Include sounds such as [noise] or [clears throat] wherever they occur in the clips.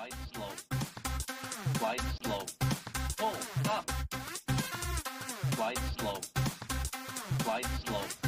Fly slow. Fly slow. Hold up. Fly slow. Fly slow.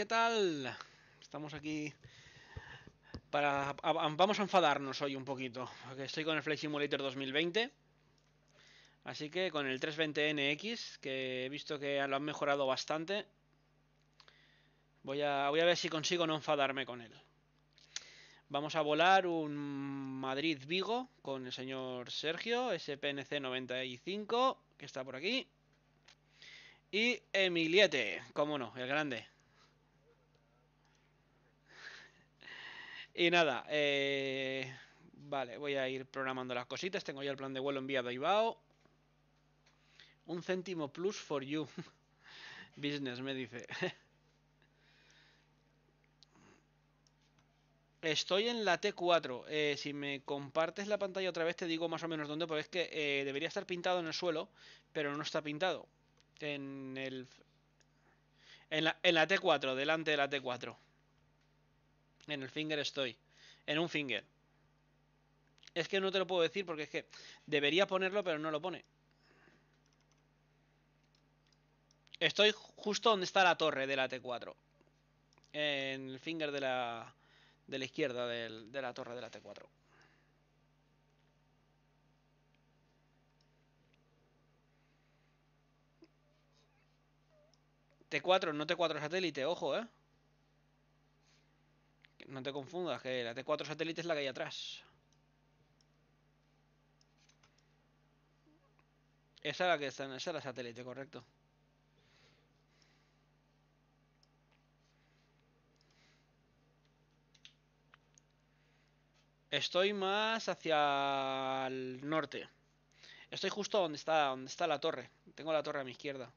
¿Qué tal? Estamos aquí para... vamos a enfadarnos hoy un poquito, estoy con el Flight Simulator 2020. Así que con el 320NX, que he visto que lo han mejorado bastante, voy a, voy a ver si consigo no enfadarme con él. Vamos a volar un Madrid-Vigo con el señor Sergio, SPNC 95, que está por aquí. Y Emiliete, cómo no, el grande. Y nada, eh, vale, voy a ir programando las cositas. Tengo ya el plan de vuelo enviado a Ibao. Un céntimo plus for you. [laughs] Business, me dice. [laughs] Estoy en la T4. Eh, si me compartes la pantalla otra vez te digo más o menos dónde, porque es que eh, debería estar pintado en el suelo, pero no está pintado. En el... En la, en la T4, delante de la T4. En el finger estoy. En un finger. Es que no te lo puedo decir porque es que debería ponerlo, pero no lo pone. Estoy justo donde está la torre de la T4. En el finger de la, de la izquierda de la torre de la T4. T4, no T4 satélite, ojo, ¿eh? no te confundas, que la T4 satélite es la que hay atrás. Esa es la que está, en, esa es la satélite, correcto. Estoy más hacia el norte. Estoy justo donde está, donde está la torre. Tengo la torre a mi izquierda.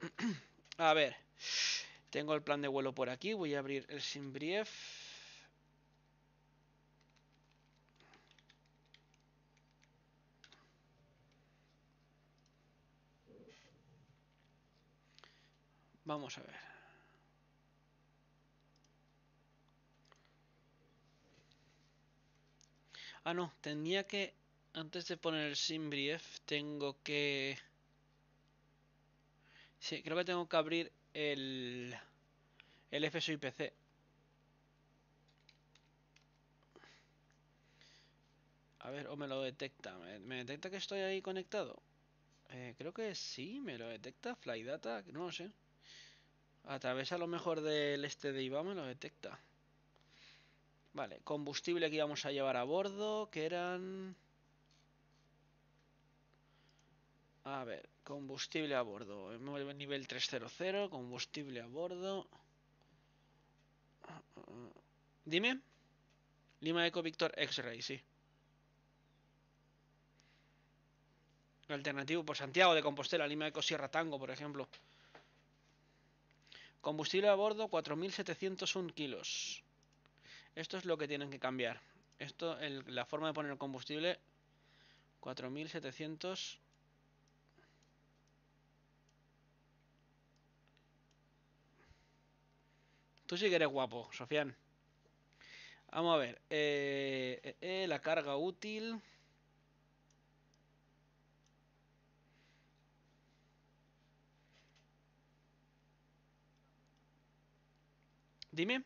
[clears throat] A ver. Tengo el plan de vuelo por aquí. Voy a abrir el Simbrief. Vamos a ver. Ah, no, tenía que... Antes de poner el Simbrief, tengo que... Sí, creo que tengo que abrir el, el PC A ver, o me lo detecta. ¿Me, detecta que estoy ahí conectado? Eh, creo que sí, me lo detecta. FlyData, no lo sé. A través a lo mejor del este de IVA, me lo detecta. Vale, combustible que íbamos a llevar a bordo, que eran... A ver, Combustible a bordo. Nivel 300. Combustible a bordo. Dime. Lima Eco Victor X-Ray, sí. Alternativo por Santiago de Compostela, Lima Eco Sierra Tango, por ejemplo. Combustible a bordo 4.701 kilos. Esto es lo que tienen que cambiar. Esto, la forma de poner el combustible 4.700 Tú sí que eres guapo, Sofián. Vamos a ver. Eh, eh, eh, la carga útil. Dime.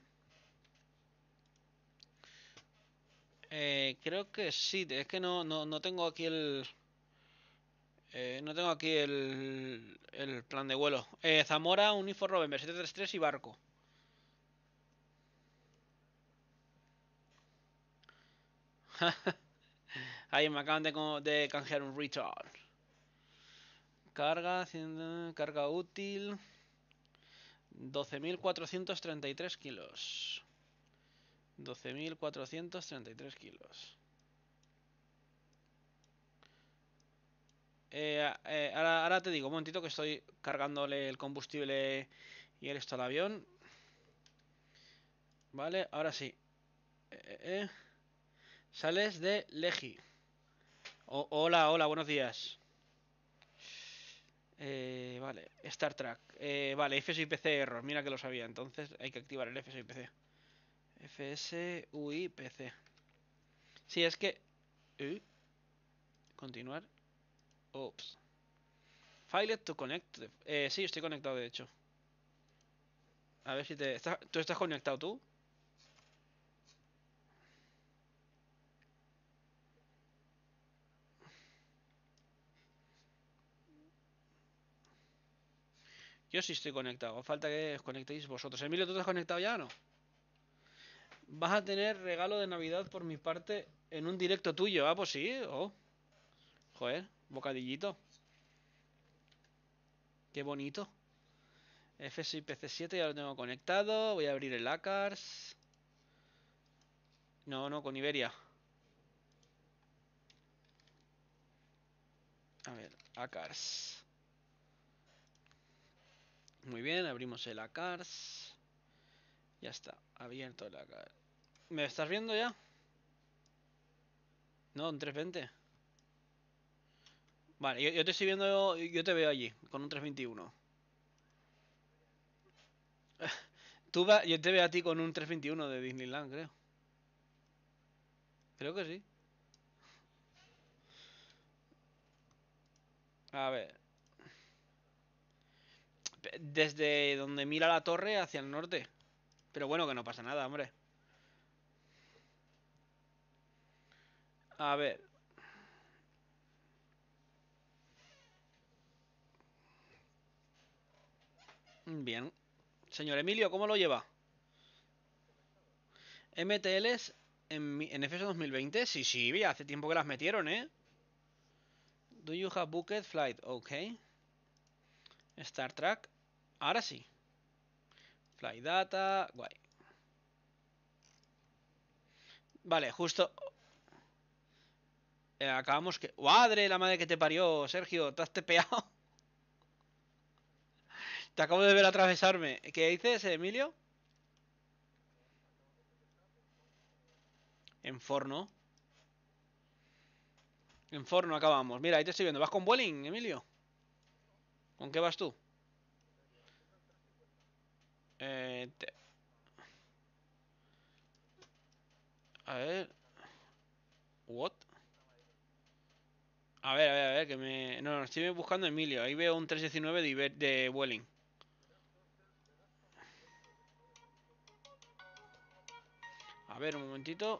creo que sí. Es que no, no, no tengo aquí el... no tengo aquí el, plan de vuelo. Zamora, Unifor b 733 y barco. Ahí [laughs] me acaban de, de canjear un retard. Carga, carga útil. 12.433 kilos. 12.433 kilos. Eh, eh, ahora, ahora, te digo, un momentito que estoy cargándole el combustible y el esto al avión. Vale, ahora sí. Eh, Sales de Legi hola, hola, buenos días. Eh, vale, Star Trek. Eh, vale, PC error. Mira que lo sabía. Entonces hay que activar el FSIPC. PC. Sí, es que. ¿eh? Continuar. Ops. File to connect. Eh, sí, estoy conectado de hecho. A ver si te. ¿Tú estás conectado tú? Yo sí estoy conectado. Falta que os conectéis vosotros. Emilio, ¿tú te conectado ya o no? Vas a tener regalo de Navidad por mi parte en un directo tuyo. Ah, pues sí. Oh. Joder, bocadillito. Qué bonito. pc 7 ya lo tengo conectado. Voy a abrir el ACARS. No, no, con Iberia. A ver, ACARS. Muy bien, abrimos el ACARS. Ya está, abierto el ACARS. ¿Me estás viendo ya? No, un 320. Vale, yo, te estoy viendo, yo te veo allí, con un 321. [laughs] Tú yo te veo a ti con un 321 de Disneyland, creo. Creo que sí. A ver desde donde mira la torre hacia el norte. Pero bueno, que no pasa nada, hombre. A ver. Bien. Señor Emilio, ¿cómo lo lleva? MTLs en, en FS 2020. Sí, sí, hace tiempo que las metieron, ¿eh? Do you have bucket flight? Ok. Star Trek. Ahora sí. Fly data, guay. Vale, justo... Eh, acabamos que... ¡Madre, la madre que te parió, Sergio! ¿Te has tepeado? [laughs] Te acabo de ver atravesarme. ¿Qué dices, Emilio? En forno. En forno acabamos. Mira, ahí te estoy viendo. ¿Vas con Welling, Emilio? ¿Con qué vas tú? Eh, a ver. What? A ver, a ver, a ver, que me... No, no, estoy buscando Emilio. Ahí veo un 319 de, de Welling. A ver, un momentito.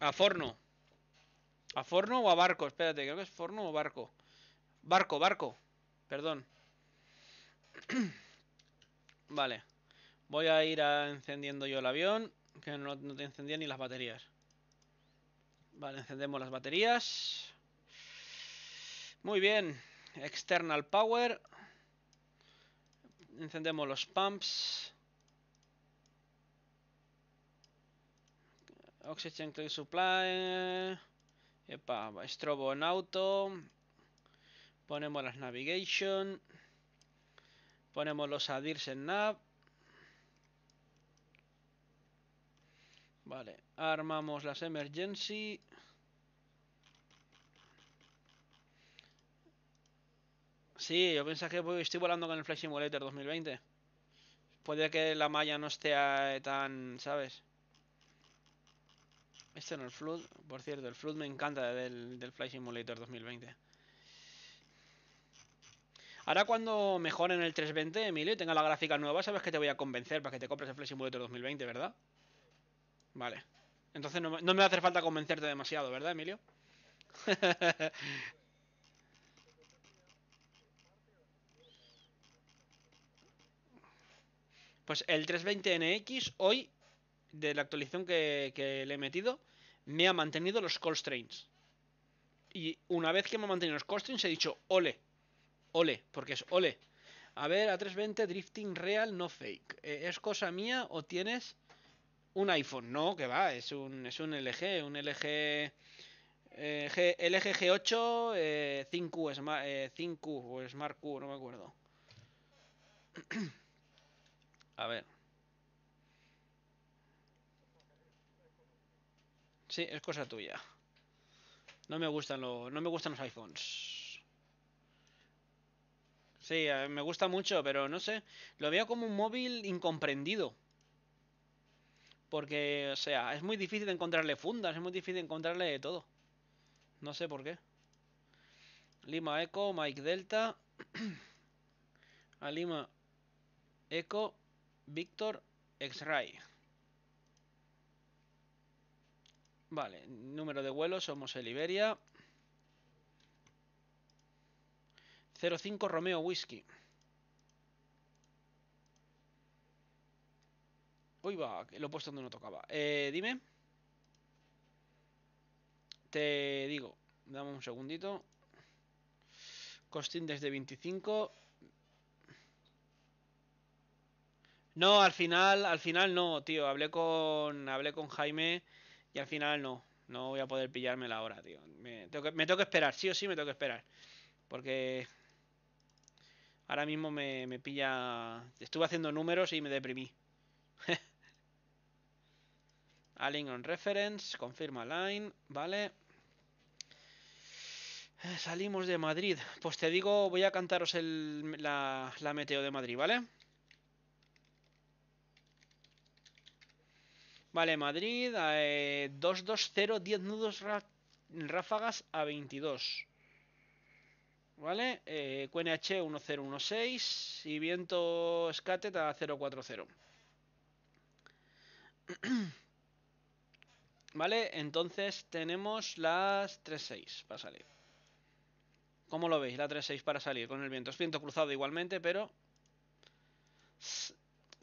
A Forno. ¿A Forno o a Barco? Espérate, creo que es Forno o Barco. Barco, Barco. Perdón. [clears throat] vale. Voy a ir a encendiendo yo el avión. Que no, no te encendía ni las baterías. Vale, encendemos las baterías. Muy bien. External power. Encendemos los pumps. Oxygen Click Supply. Epa, Strobo en auto. Ponemos las Navigation. Ponemos los Adirs en Nav. Vale, armamos las Emergency. Sí, yo pensaba que estoy volando con el Flight Simulator 2020. Puede que la malla no esté eh, tan, ¿sabes? Este no el Flood. Por cierto, el Flood me encanta del, del Fly Simulator 2020. Ahora cuando mejoren el 320, Emilio, y tenga la gráfica nueva, sabes que te voy a convencer para que te compres el Fly Simulator 2020, ¿verdad? Vale. Entonces no, no me va a hacer falta convencerte demasiado, ¿verdad, Emilio? [laughs] pues el 320NX hoy de la actualización que, le he metido, me ha mantenido los strains Y una vez que me ha mantenido los strains he dicho, ole, ole, porque es ole. A ver, a 320, drifting real, no fake. Eh, ¿Es cosa mía o tienes un iPhone? No, que va, es un, es un LG, un LG... LG G8 5 5 o Smart no me acuerdo. [clears throat] A ver, Sí, es cosa tuya. No me gustan, los, no me gustan los iPhones. Sí, me gusta mucho, pero no sé. Lo veo como un móvil incomprendido. Porque, o sea, es muy difícil encontrarle fundas, es muy difícil encontrarle todo. No sé por qué. Lima Eco, Mike Delta. [clears throat] A Lima Eco, Víctor, X-Ray. Vale, número de vuelo... somos el Iberia. 05 Romeo Whisky. Uy, va, lo he puesto donde no tocaba. Eh, dime. Te digo, dame un segundito. Costing desde 25. No, al final, al final no, tío. Hablé con, hablé con Jaime y al final no, no voy a poder pillármela ahora, tío. Me tengo, que, me esperar, sí o sí me tengo que esperar. Porque ahora mismo me, me pilla... Estuve haciendo números y me deprimí. [laughs] Align on reference, confirma line, vale. Eh, salimos de Madrid. Pues te digo, voy a cantaros el, la meteo de Madrid, ¿vale? Vale, Madrid, 2-2-0, 10 eh, nudos ráfagas a 22. ¿Vale? Eh, QNH 1016 y viento Scatet a 040. ¿Vale? Entonces tenemos las 36 para salir. ¿Cómo lo veis? La 36 para salir con el viento. Es viento cruzado igualmente, pero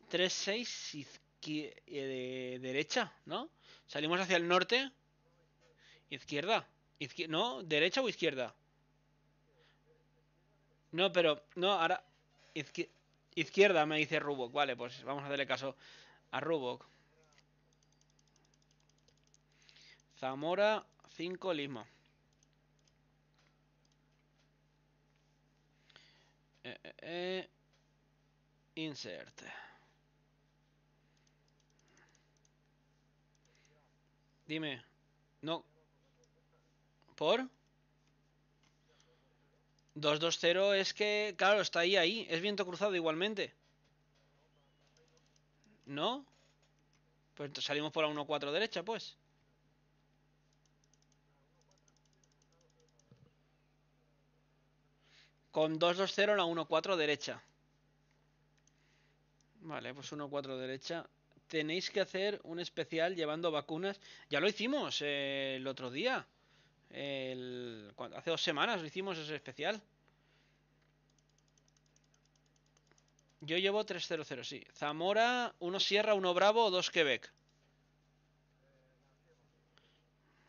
36 y eh, derecha, ¿no? Salimos hacia el norte. Izquierda. no, derecha o izquierda. No, pero, no, ahora... izquierda me dice Rubok. Vale, pues vamos a darle caso a Rubok. Zamora 5 Lima. Eh, eh, insert. Dime. No. ¿Por? es que, claro, está ahí, ahí. Es viento cruzado igualmente. ¿No? Pues salimos por la 1 derecha, pues. Con 220 2 la 1 derecha. Vale, pues 14 derecha tenéis que hacer un especial llevando vacunas. Ya lo hicimos eh, el otro día. hace dos semanas lo hicimos ese especial. Yo llevo 3-0-0, sí. Zamora, uno Sierra, uno Bravo, dos Quebec.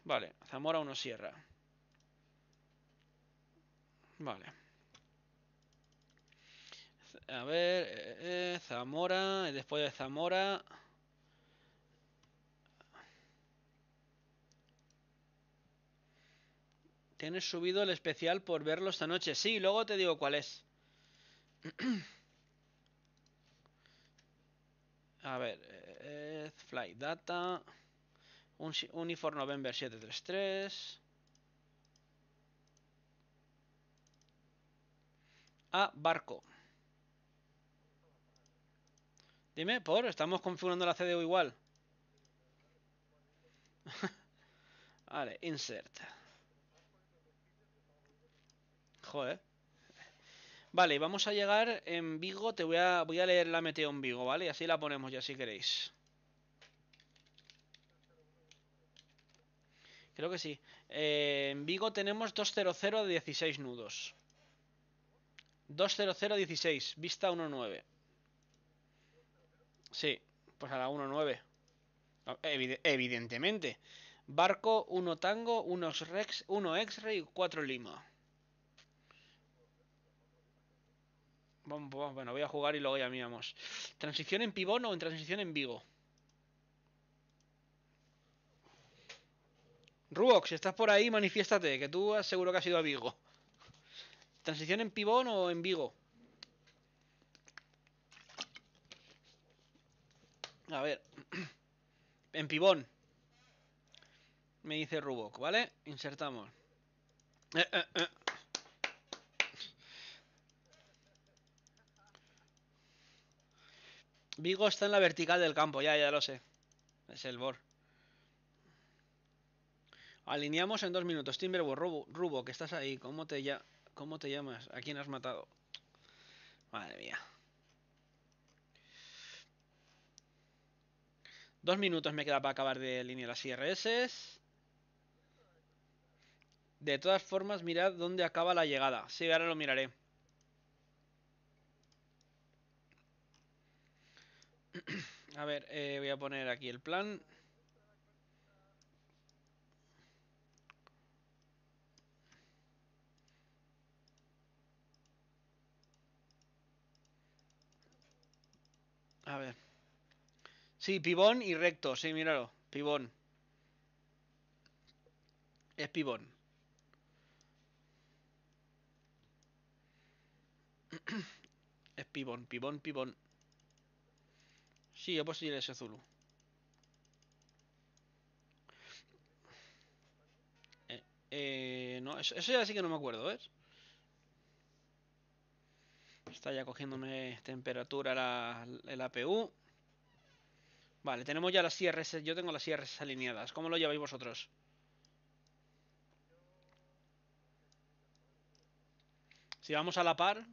Vale, Zamora, uno Sierra. Vale. A ver, eh, eh, Zamora, después de Zamora... Tienes subido el especial por verlo esta noche. Sí, luego te digo cuál es. [clears throat] A ver, eh, Flight Data, un, November 733. A ah, barco. Dime, por, estamos configurando la CDU igual. [laughs] vale, insert. Vale, vamos a llegar en Vigo. Te voy a, voy a leer la meteo en Vigo, ¿vale? Y así la ponemos ya si queréis. Creo que sí. Eh, en Vigo tenemos 200 de 16 nudos. 16, vista 19. Sí, pues a la 19. Ah, evidentemente. Barco 1 Tango, 1 Rex, 1 X-Ray y 4 Lima. Bueno, voy a jugar y luego ya miramos. ¿Transición en pivón o en transición en Vigo? Rubok, si estás por ahí, manifiéstate, que tú seguro que has ido a Vigo. ¿Transición en pivón o en Vigo? A ver. [clears throat] En pivón. Me dice Rubok, ¿vale? Insertamos. Eh, eh, eh. Vigo está en la vertical del campo, ya, ya lo sé. Es el Bor. Alineamos en dos minutos. Timberwolf, Rubo, que estás ahí. ¿Cómo te, ya, ¿Cómo te llamas? ¿A quién has matado? Madre mía. Dos minutos me queda para acabar de alinear las IRS. De todas formas, mirad dónde acaba la llegada. Sí, ahora lo miraré. A ver, eh, voy a poner aquí el plan. A ver. Sí, pibón y recto, sí, míralo. Pibón. Es pibón. [clears throat] Es pibón, pibón, pibón. Sí, he puesto ese Zulu. Eh, eh, no, eso, ya sí que no me acuerdo, ¿ves? Está ya cogiéndome temperatura la, el APU. Vale, tenemos ya las sierras, Yo tengo las sierras alineadas. ¿Cómo lo lleváis vosotros? Si vamos a la par,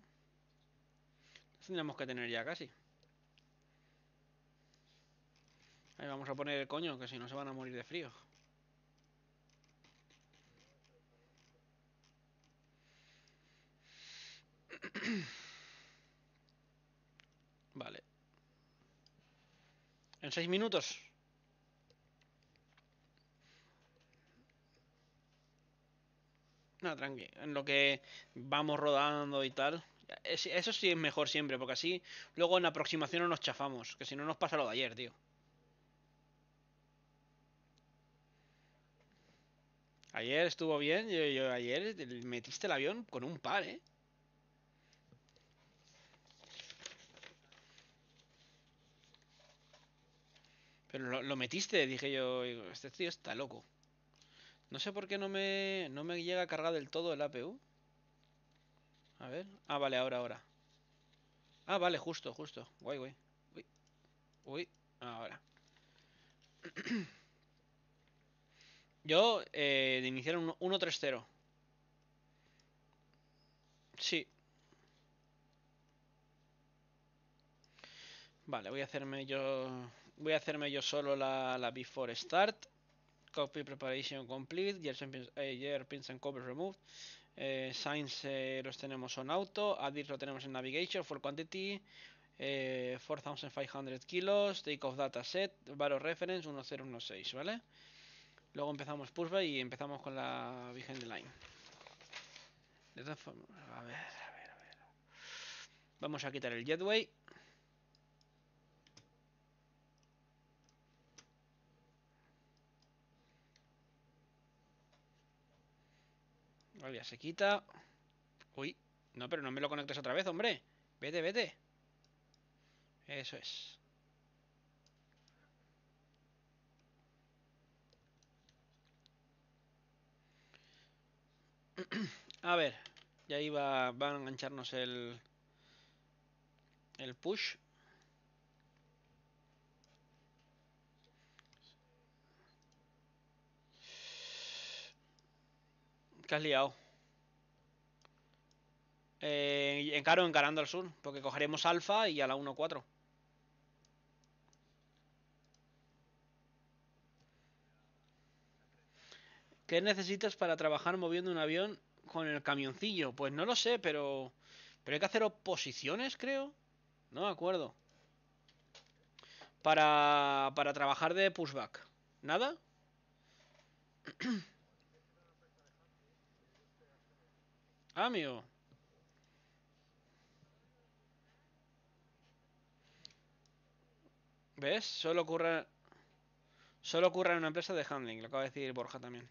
Tendríamos que tener ya casi. Eh, vamos a poner el coño, que si no se van a morir de frío. [clears throat] vale. En seis minutos. No, tranqui. En lo que vamos rodando y tal. Eso sí es mejor siempre, porque así luego en aproximación no nos chafamos. Que si no nos pasa lo de ayer, tío. Ayer estuvo bien, yo, ayer metiste el avión con un par, ¿eh? Pero lo, metiste, dije yo, este tío está loco. No sé por qué no me, no me llega a cargar del todo el APU. A ver. Ah, vale, ahora, ahora. Ah, vale, justo, justo. Guay, guay. Uy. Uy, ahora. [clears throat] Yo eh, de iniciar un 1 3 Sí. Vale, voy a hacerme yo. Voy a hacerme yo solo la, la before start. Copy preparation complete. Year eh, pins and covers removed. Eh, signs eh, los tenemos on auto. Addit lo tenemos en navigation. For quantity. Eh, 4500 kilos. Take off data set. baro reference 1016, ¿vale? vale Luego empezamos pushback y empezamos con la Virgen de Line. a ver, a ver, a ver. Vamos a quitar el Jetway. Vale, ya se quita. Uy, no, pero no me lo conectes otra vez, hombre. Vete, vete. Eso es. a ver, ya iba, va a engancharnos el, el push. ¿Qué has liado? Eh, encaro encarando al sur, porque cogeremos alfa y a la 14. ¿Qué necesitas para trabajar moviendo un avión con el camioncillo? Pues no lo sé, pero. Pero hay que hacer oposiciones, creo. No me acuerdo. Para. Para trabajar de pushback. ¿Nada? [clears throat] ah, amigo. ¿Ves? Solo ocurre. Solo ocurre en una empresa de handling, lo acaba de decir Borja también.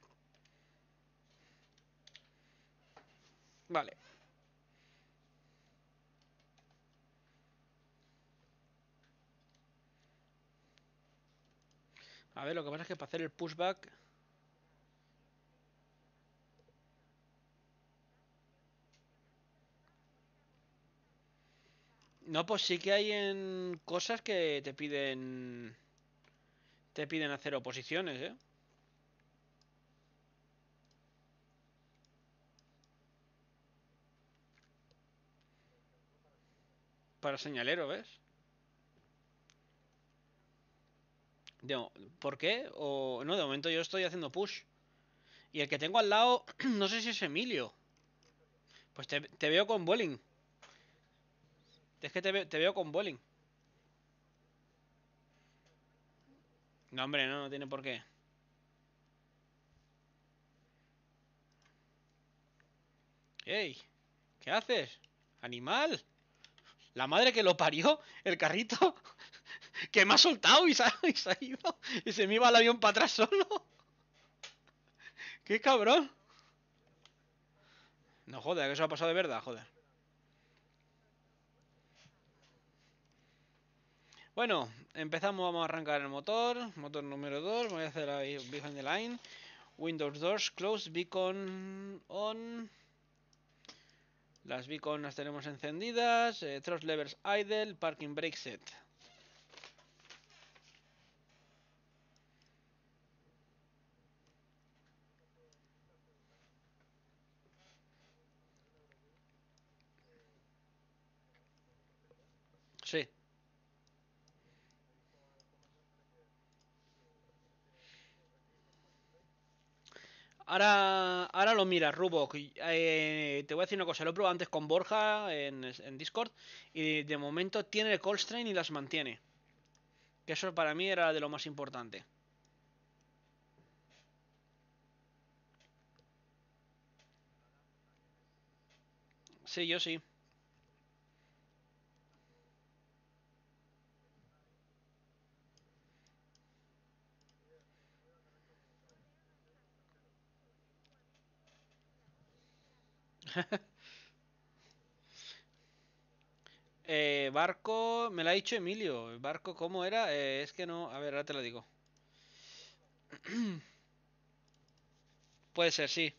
Vale. A ver, lo que pasa es que para hacer el pushback... No, pues sí que hay en cosas que te piden... Te piden hacer oposiciones, ¿eh? para señalero, ¿ves? ¿Por qué? O, no, de momento yo estoy haciendo push. Y el que tengo al lado, [clears throat] no sé si es Emilio. Pues te, veo con bowling. Es que te, veo con bowling. No, hombre, no, no tiene por qué. ¡Ey! ¿Qué haces? ¡Animal! la madre que lo parió, el carrito, [laughs] que me ha soltado y se ha, ido. Y se me iba el avión para atrás solo. ¡Qué cabrón! No joder, que eso ha pasado de verdad, joder. Bueno, empezamos, vamos a arrancar el motor. Motor número 2, voy a hacer ahí behind the line. Windows doors, close, beacon on. Las beacons las tenemos encendidas. Eh, thrust levers idle, parking brake set. Sí, Ahora, ahora lo miras, Rubok. Eh, te voy a decir una cosa, lo he antes con Borja en, Discord y de momento tiene el strain y las mantiene. Que eso para mí era de lo más importante. Sí, yo sí. [laughs] Eh, barco, me lo ha dicho Emilio. ¿El barco cómo era? Eh, es que no. A ver, ahora te lo digo. [clears throat] Puede ser, sí.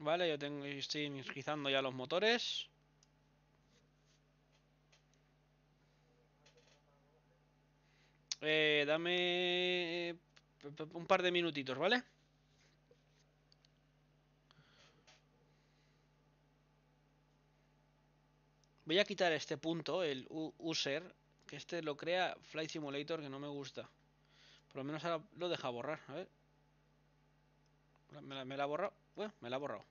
Vale, yo tengo, estoy energizando ya los motores. Eh, dame eh, un par de minutitos, ¿vale? Voy a quitar este punto, el user, que este lo crea Flight Simulator, que no me gusta. Por lo menos ahora lo deja borrar, a Me la, me la ha borrado. Bueno, me la ha borrado.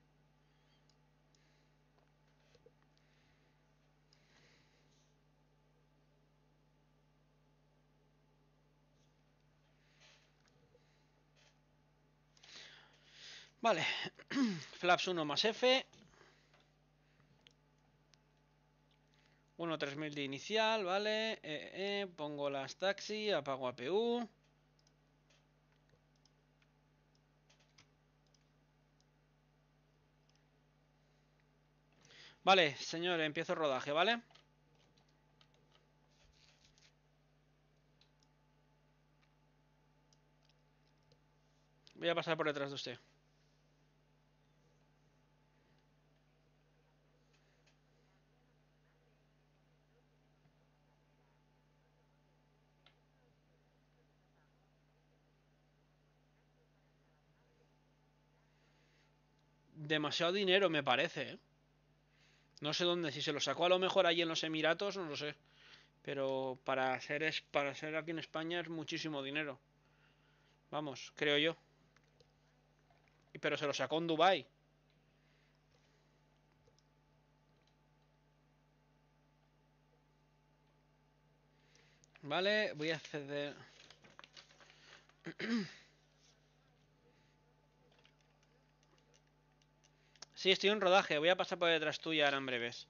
Vale, [clears throat] flaps 1 más F. 1, 3000 de inicial, vale. E, e, pongo las taxi, apago APU. Vale, señor, empiezo rodaje, ¿vale? Voy a pasar por detrás de usted. demasiado dinero, me parece. ¿eh? No sé dónde, si se lo sacó a lo mejor ahí en los Emiratos, no lo sé. Pero para ser, para ser aquí en España es muchísimo dinero. Vamos, creo yo. Pero se lo sacó en Dubai. Vale, voy a acceder... [clears throat] Sí, estoy en rodaje. Voy a pasar por detrás tuya ahora en breves.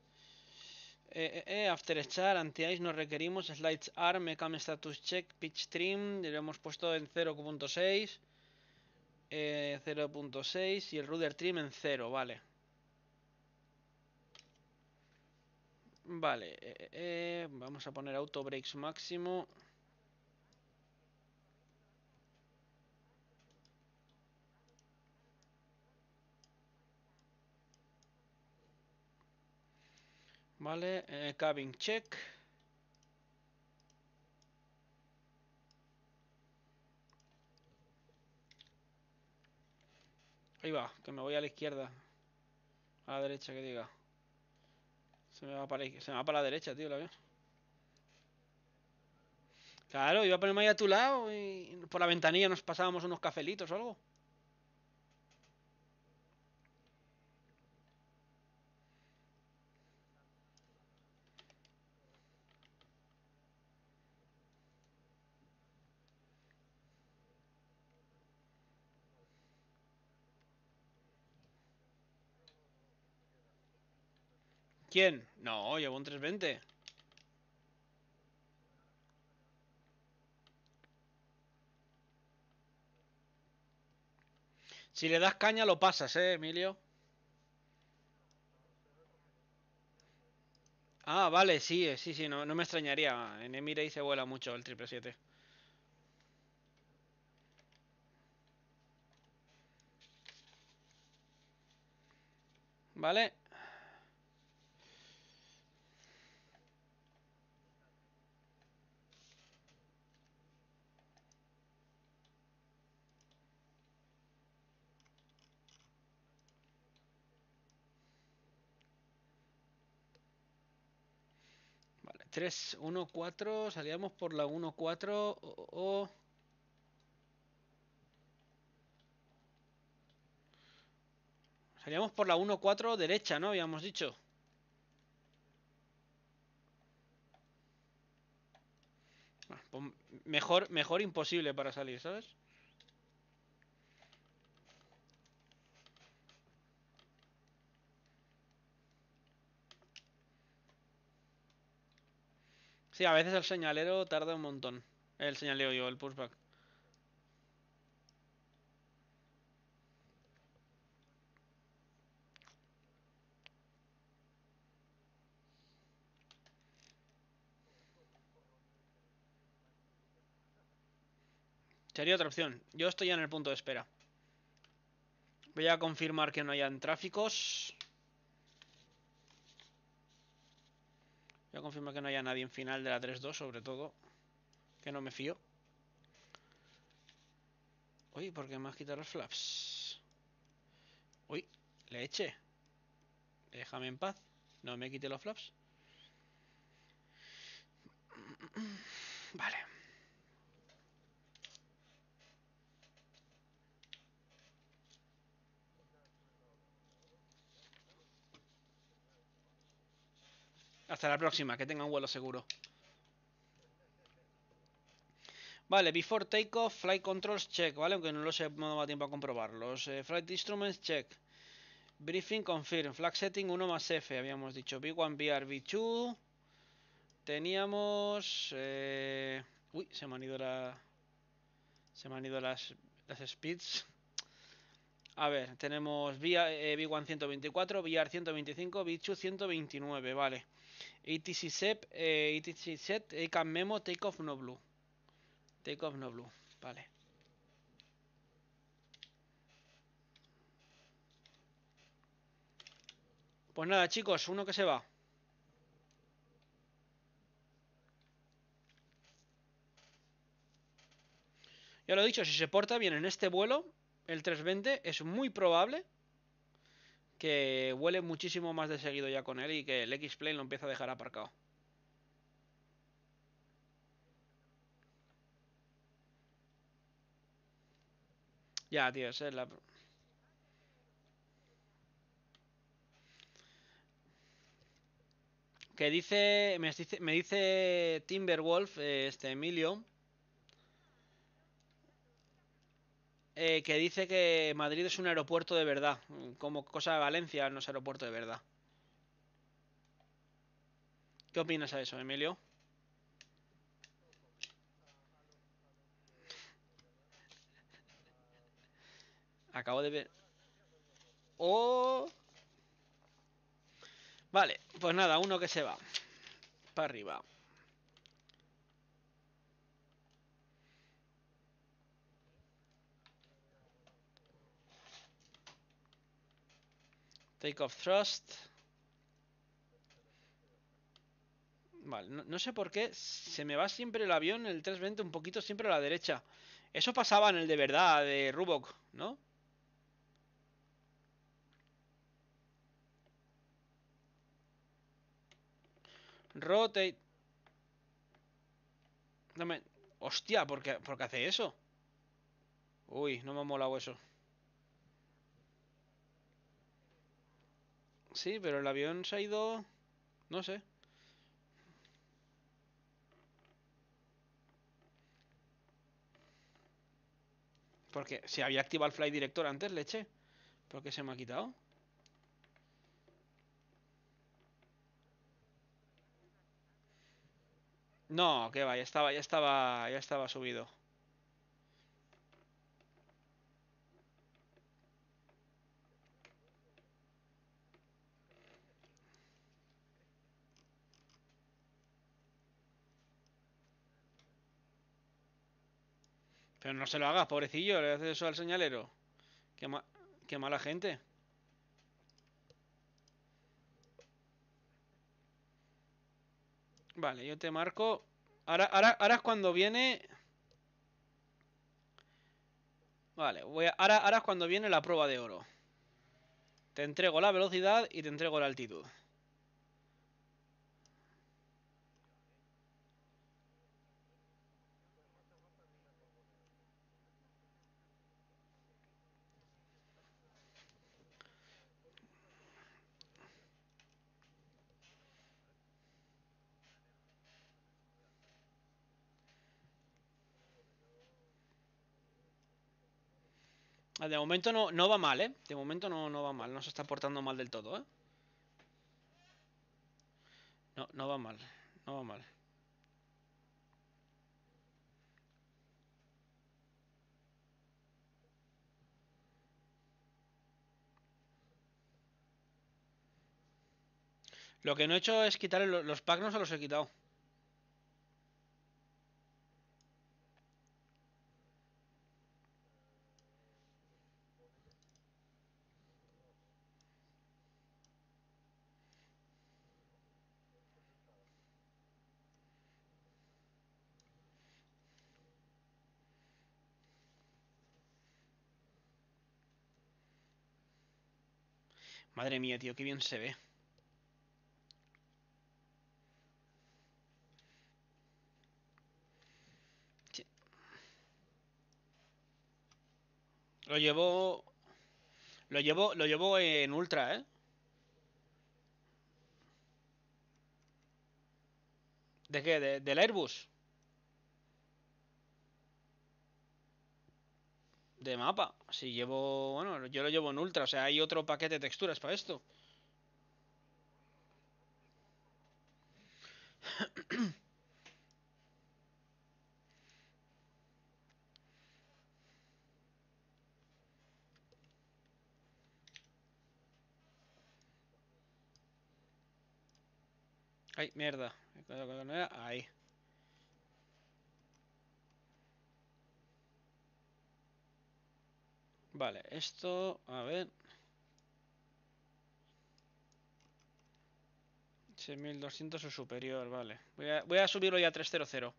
Eh, eh, eh, after Char, anti-ice nos requerimos, slides arm, cam, status check, pitch trim, lo hemos puesto en 0.6, 0.6 eh, y el rudder trim en 0, vale. Vale, eh, eh, vamos a poner auto brakes máximo. Vale, eh, cabin check. Ahí va, que me voy a la izquierda. A la derecha, que diga. Se me va para la, se va la derecha, tío, la veo. Claro, iba a ponerme ahí a tu lado y por la ventanilla nos pasábamos unos cafelitos o algo. ¿Quién? No, llevo un 320. Si le das caña lo pasas, ¿eh, Emilio? Ah, vale, sí, eh, sí, sí, no, no me extrañaría. En Emirates se vuela mucho el triple 7 Vale. 3, 1, 4, salíamos por la 1, 4 o... Salíamos por la 1, 4 derecha, ¿no? Habíamos dicho. Ah, pues mejor, mejor imposible para salir, ¿sabes? Sí, a veces el señalero tarda un montón. El señalero yo, el pushback. Sería otra opción. Yo estoy ya en el punto de espera. Voy a confirmar que no hayan tráficos. Ya confirmo que no haya nadie en final de la 3-2, sobre todo. Que no me fío. Uy, ¿por qué me has quitado los flaps? Uy, le eche. Déjame en paz. No me quite los flaps. Vale. Hasta la próxima, que tengan vuelo seguro. Vale, before takeoff, flight controls check, ¿vale? Aunque no lo sé, he dado tiempo a comprobarlos. Eh, flight instruments check. Briefing confirm. Flag setting 1 más F, habíamos dicho. v 1 VR, v 2 Teníamos... Eh, uy, se me han ido la... Se me han ido las, las speeds. A ver, tenemos v 1 124, VR, 125, v 2 129, vale. ETC SEP, eh, take memo, take off no blue. Take off no blue, vale. Pues nada, chicos, uno que se va. Ya lo he dicho, si se porta bien en este vuelo, el 320 es muy probable que huele muchísimo más de seguido ya con él y que el X-Plane lo empieza a dejar aparcado. Ya, tío, es la... Que dice, me dice, me dice Timberwolf, eh, este Emilio, Eh, que dice que Madrid es un aeropuerto de verdad, como cosa de Valencia no es aeropuerto de verdad. ¿Qué opinas a eso, Emilio? Acabo de ver. ¡Oh! Vale, pues nada, uno que se va. Para arriba. Take off thrust. Vale, no, sé por qué se me va siempre el avión, el 320, un poquito siempre a la derecha. Eso pasaba en el de verdad, de Rubok, ¿no? Rotate. Dame. Hostia, ¿por qué, ¿por qué hace eso? Uy, no me ha molado eso. Sí, pero el avión se ha ido... No sé. Porque si había activado el Fly Director antes, leche. ¿Por qué se me ha quitado? No, que va, ya estaba, ya estaba, ya estaba subido. Pero no se lo hagas, pobrecillo, le haces eso al señalero. Qué, mala gente. Vale, yo te marco. Ahora, ahora, ahora es cuando viene... Vale, voy ahora, ahora es cuando viene la prueba de oro. Te entrego la velocidad y te entrego la altitud. De momento no, no va mal, ¿eh? De momento no, no va mal, no se está portando mal del todo, ¿eh? No, no va mal, no va mal. Lo que no he hecho es quitar los packs, no se los he quitado. Madre mía, tío, qué bien se ve. Lo llevo... Lo llevo, lo llevo en ultra, ¿eh? ¿De qué? ¿De, ¿Del Airbus? de mapa. Si llevo, bueno, yo lo llevo en ultra, o sea, hay otro paquete de texturas para esto. Ay, mierda. Ahí. Vale, esto, a ver. 6200 o superior, vale. Voy a, voy a subirlo ya a 300.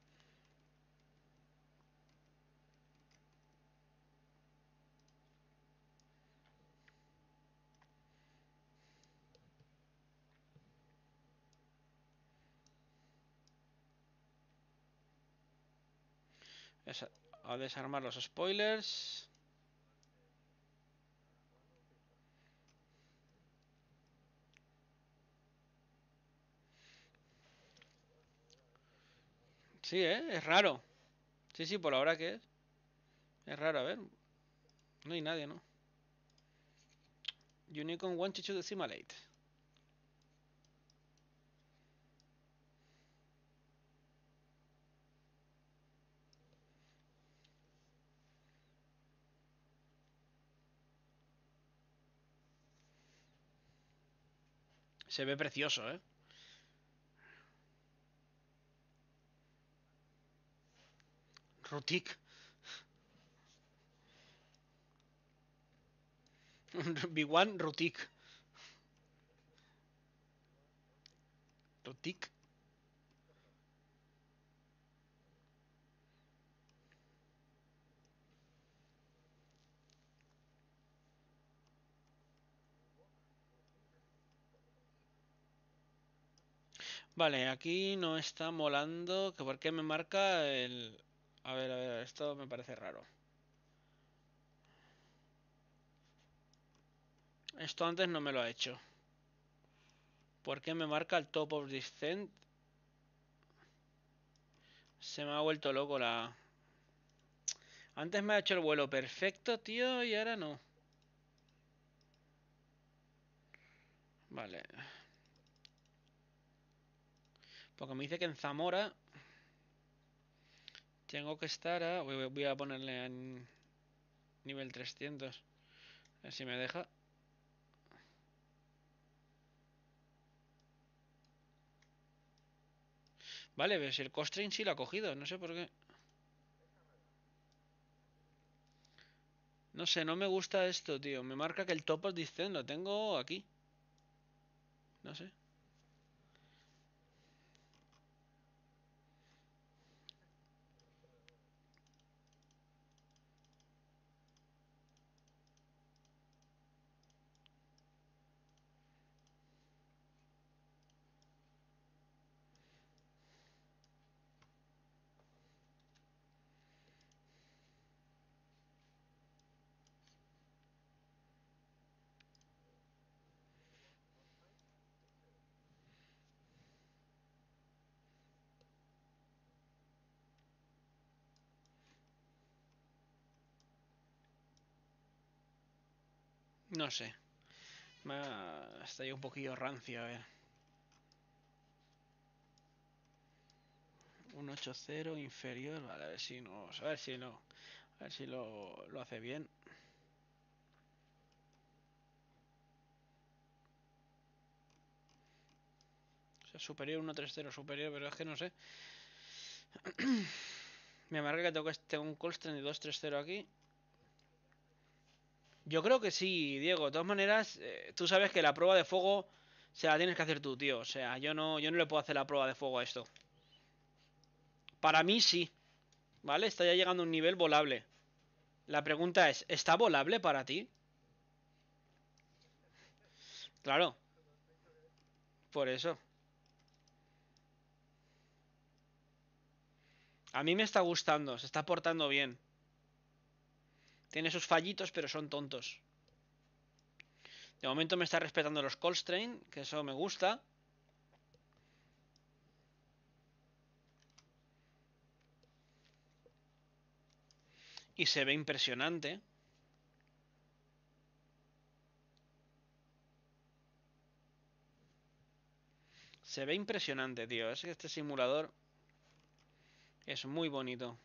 a desarmar los spoilers. Sí, ¿eh? es raro. Sí, sí, por la hora que es. Es raro, a ver. No hay nadie, ¿no? Unicorn 122 Decimal 8. Se ve precioso, ¿eh? Rutik. [laughs] Big 1 Rutik. Rutik. Vale, aquí no está molando, que por qué me marca el, a ver, a ver, esto me parece raro. Esto antes no me lo ha hecho. ¿Por qué me marca el top of descent? Se me ha vuelto loco la... Antes me ha hecho el vuelo perfecto, tío, y ahora no. Vale. Porque me dice que en Zamora tengo que estar a... Voy a ponerle a nivel 300. A ver si me deja. Vale, pero el costrain sí lo ha cogido. No sé por qué. No sé, no me gusta esto, tío. Me marca que el topo es lo tengo aquí. No sé. No sé. me está ahí un poquillo rancio, a ver. 180 inferior, a ver si no, a ver si no, a ver si lo, hace bien. O sea, superior 130 superior, pero es que no sé. [clears throat] Me marca que tengo, tengo un de 2.30 aquí. Yo creo que sí, Diego. De todas maneras, eh, tú sabes que la prueba de fuego se la tienes que hacer tú, tío. O sea, yo no, yo no le puedo hacer la prueba de fuego a esto. Para mí sí. ¿Vale? Está ya llegando a un nivel volable. La pregunta es, ¿está volable para ti? Claro. Por eso. A mí me está gustando, se está portando bien. Tiene sus fallitos, pero son tontos. De momento me está respetando los Colstrain, que eso me gusta. Y se ve impresionante. Se ve impresionante, tío. que este simulador es muy bonito.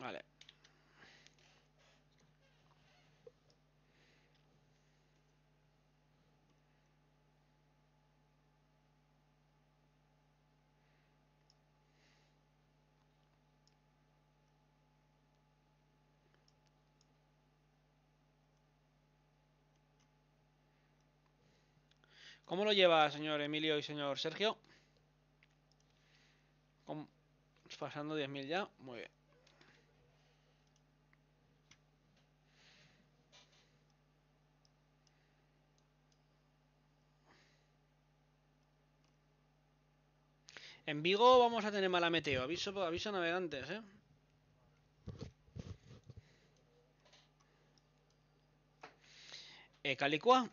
Vale. ¿Cómo lo lleva, señor Emilio y señor Sergio? Pues pasando Pasando 10.000 ya. Muy bien. En Vigo vamos a tener mala meteo. Aviso, aviso navegantes, ¿eh? eh Calicua.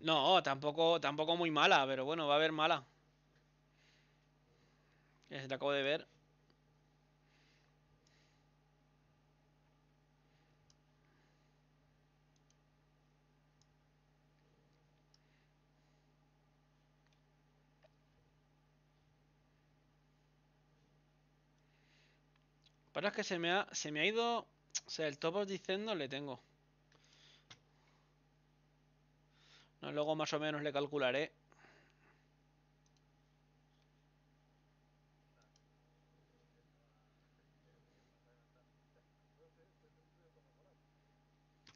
No, tampoco, tampoco muy mala, pero bueno, va a haber mala la acabo de ver. Ahora que se me ha, se me ha ido... O sea, el topo diciendo le tengo. No, luego más o menos le calcularé.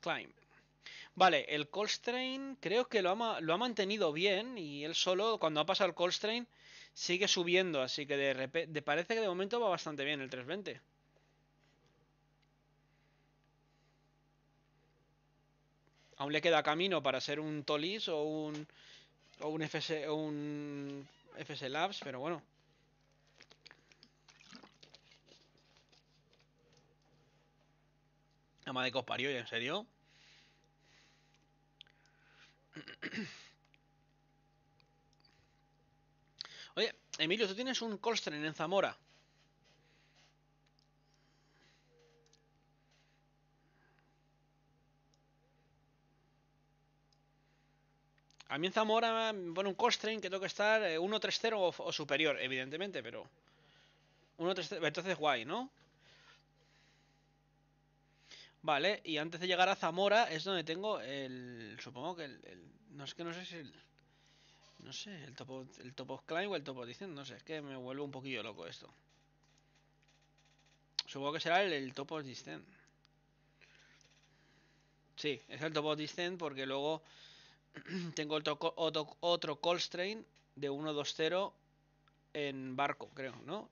Climb. Vale, el Colstrain creo que lo ha, lo ha mantenido bien y él solo, cuando ha pasado el Colstrain, sigue subiendo, así que de, repente, parece que de momento va bastante bien el 320. Aún le queda camino para ser un Tolis o un, FS, un FS Labs, pero bueno. ¿Nada de parió, ¿en serio? Oye, Emilio, tú tienes un Colstren en Zamora. A mí en Zamora me pone un Colstren que tengo que estar 1-3-0 eh, o, o, superior, evidentemente, pero... 1-3-0, entonces guay, ¿no? Vale, y antes de llegar a Zamora es donde tengo el... Supongo que el... no es que no sé si el... No sé, el topo. el climb o el topo of no sé, es que me vuelve un poquillo loco esto. Supongo que será el, el top of Sí, es el top of porque luego [clears throat] tengo otro, otro, de 1 de 0 en barco, creo, ¿no?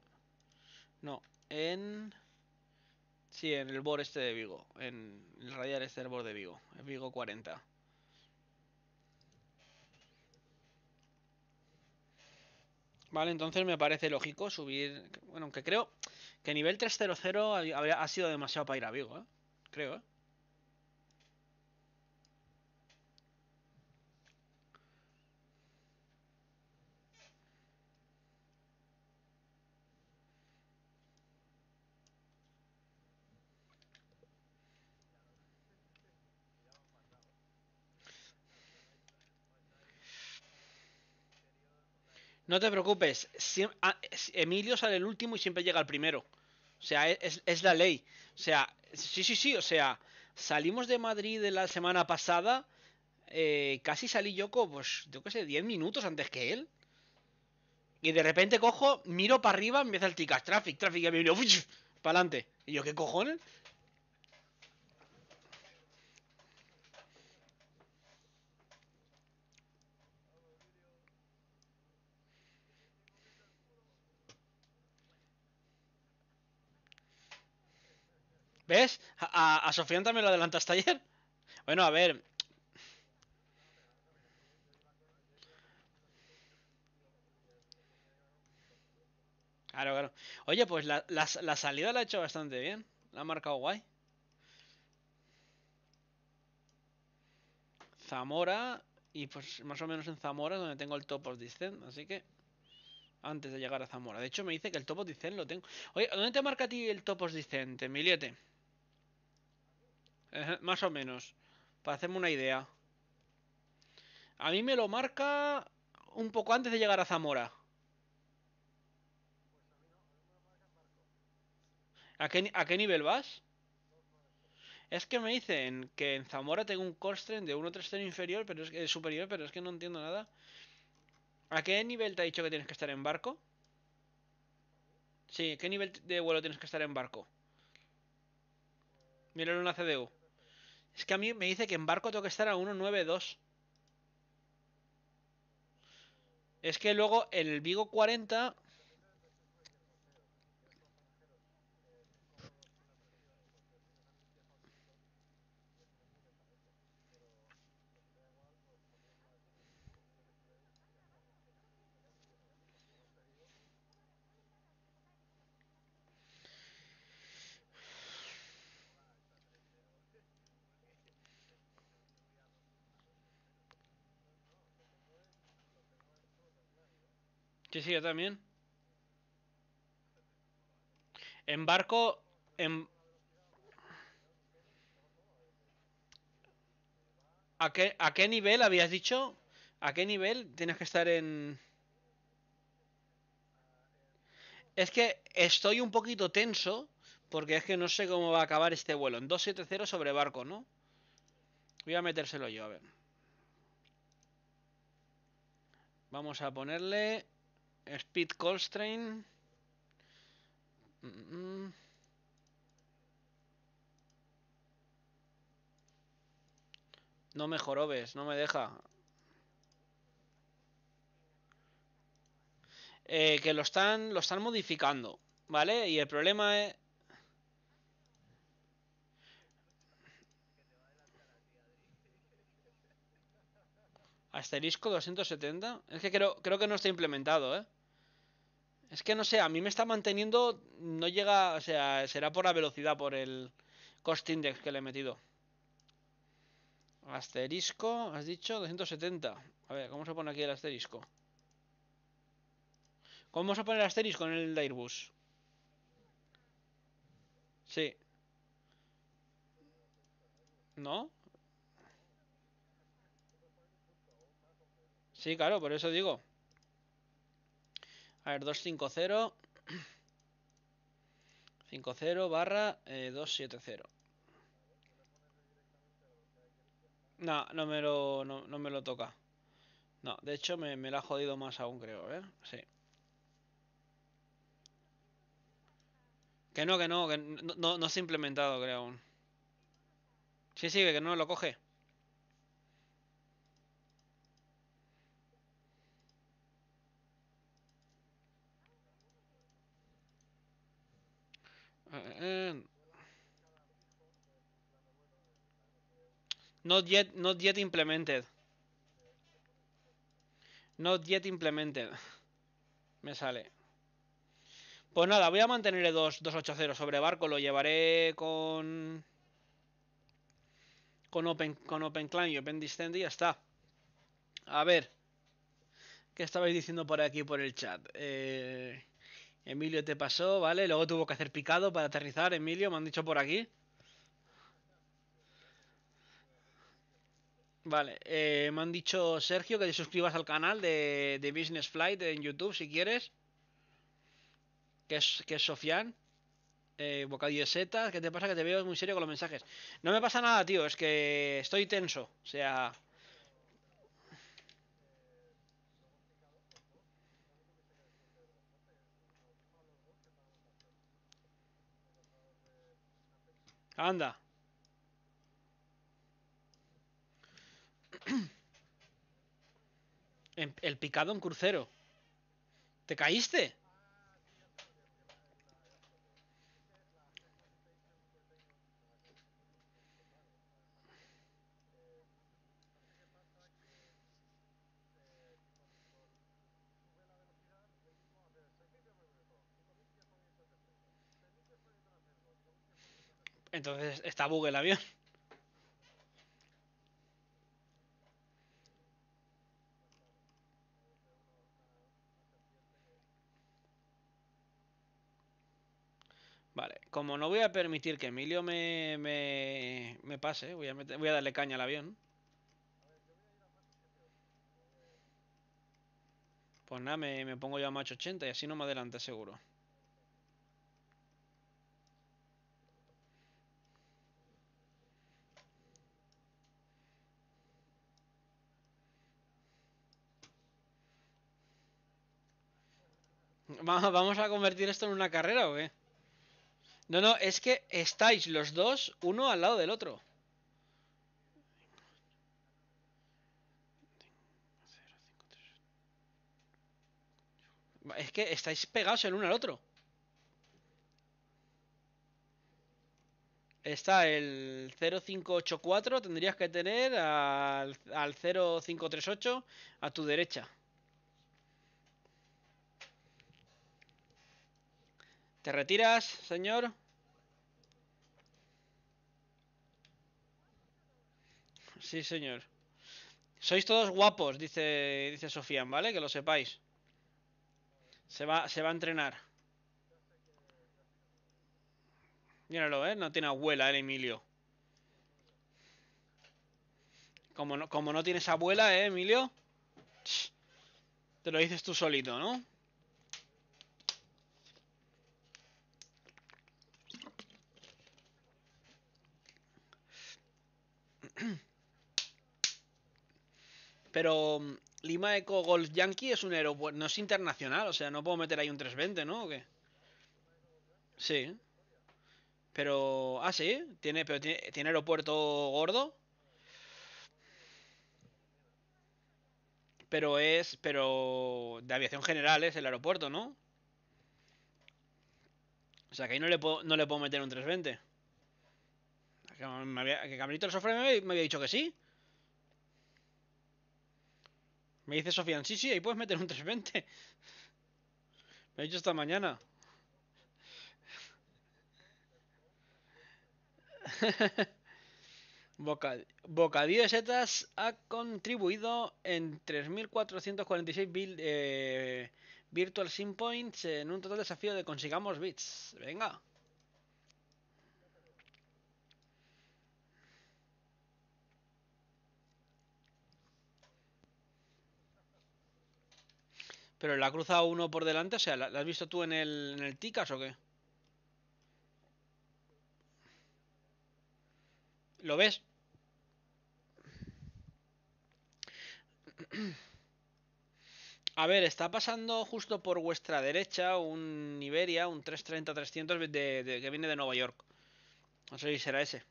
No, en... Sí, en el BOR este de Vigo. En el radial este del BOR de Vigo. En Vigo 40. Vale, entonces me parece lógico subir. Bueno, aunque creo que nivel 300 ha, ha sido demasiado para ir a Vigo, ¿eh? Creo, ¿eh? No te preocupes, si, ah, Emilio sale el último y siempre llega el primero. O sea, e, es, la ley. O sea, sí, sí, sí, o sea, salimos de Madrid de la semana pasada, eh, casi salí yo como, pues, yo qué sé, 10 minutos antes que él. Y de repente cojo, miro para arriba, empieza el ticas, traffic, tráfico, y Emilio, para adelante. Y yo, ¿qué cojones? ¿Ves? A, a también lo adelantaste ayer. Bueno, a ver. Claro, claro. Oye, pues la, la, salida la ha hecho bastante bien. La ha marcado guay. Zamora. Y pues más o menos en Zamora donde tengo el Topos Descent. Así que antes de llegar a Zamora. De hecho, me dice que el Topos Descent lo tengo. Oye, ¿dónde te marca a ti el Topos Descent, Emiliete? más o menos. Para hacerme una idea. A mí me lo marca un poco antes de llegar a Zamora. ¿A qué, nivel vas? Es que me dicen que en Zamora tengo un costre de 1.30 inferior, pero es que, eh, superior, pero es que no entiendo nada. ¿A qué nivel te ha dicho que tienes que estar en barco? Sí, ¿qué nivel de vuelo tienes que estar en barco? Míralo en la CDU. Es que a mí me dice que en barco tengo que estar a 1.92. Es que luego el Vigo 40 Sí, yo también. En barco. ¿A qué, ¿A qué nivel habías dicho? ¿A qué nivel tienes que estar en.? Es que estoy un poquito tenso porque es que no sé cómo va a acabar este vuelo. En 270 sobre barco, ¿no? Voy a metérselo yo, a ver. Vamos a ponerle Speed Colstrain. No mejoró ¿ves? no me deja. Eh, que lo están, lo están modificando, ¿vale? Y el problema es, Asterisco 270. Es que creo, que no está implementado, ¿eh? Es que no sé, a mí me está manteniendo. No llega. O sea, será por la velocidad, por el cost index que le he metido. Asterisco, has dicho 270. A ver, ¿cómo se pone aquí el asterisco? ¿Cómo se pone el asterisco en el Airbus? Sí. ¿No? Sí, claro, por eso digo. A ver, 250. 50 barra 270. Eh, no, no me lo, no, me lo toca. No, de hecho me, la ha jodido más aún, creo, ¿eh? Sí. Que no, que no, que no, no, no se ha implementado, creo aún. Sí, sí, que no lo coge. Eh, eh, not yet, yet implemented. Not yet implemented. Me sale. Pues nada, voy a mantener el 280 sobre barco. Lo llevaré con. Con Open, con Open Clan y Open Distend y ya está. A ver. ¿Qué estabais diciendo por aquí por el chat? Eh. Emilio te pasó, ¿vale? Luego tuvo que hacer picado para aterrizar, Emilio, me han dicho por aquí. Vale, eh, me han dicho Sergio que te suscribas al canal de, de Business Flight en YouTube si quieres. Que es, que Sofian. Eh, bocadillo de ¿Qué te pasa? Que te veo muy serio con los mensajes. No me pasa nada, tío. Es que estoy tenso. O sea, Anda. [clears throat] Em, el picado en crucero. ¿Te caíste? Entonces está bugue el avión. Vale, como no voy a permitir que Emilio me, me, pase, voy a, voy a darle caña al avión. Pues nada, me, pongo yo a macho 80 y así no me adelante seguro. [laughs] ¿Vamos a convertir esto en una carrera o qué? No, no, es que estáis los dos uno al lado del otro. Es que estáis pegados el uno al otro. Está el 0584, tendrías que tener al, al 0538 a tu derecha. ¿Te retiras, señor? Sí, señor. Sois todos guapos, dice, dice Sofía, ¿vale? Que lo sepáis. Se va, se va a entrenar. Míralo, ¿eh? No tiene abuela ¿eh, Emilio. Como como no tienes abuela, ¿eh, Emilio? Te lo dices tú solito, ¿no? Pero mm, Lima Eco Golf Yankee es un aeropuerto, no es internacional, o sea, no puedo meter ahí un 320, ¿no? ¿O qué? Sí. Pero, ah, sí, tiene, pero tiene, aeropuerto gordo. Pero es, pero de aviación general es el aeropuerto, ¿no? O sea, que ahí no le puedo, no le puedo meter un 320. Que, Camerito del me había dicho que sí. Me dice Sofian, sí, sí, ahí puedes meter un 320. Me ha dicho esta mañana. [laughs] Bocadillo de Setas ha contribuido en 3.446 eh, Virtual Sim Points en un total desafío de Consigamos Bits. Venga. Pero la cruzado uno por delante, o sea, ¿la, has visto tú en el, en TICAS o qué? ¿Lo ves? A ver, está pasando justo por vuestra derecha un Iberia, un 330-300 que viene de Nueva York. No sé si será ese.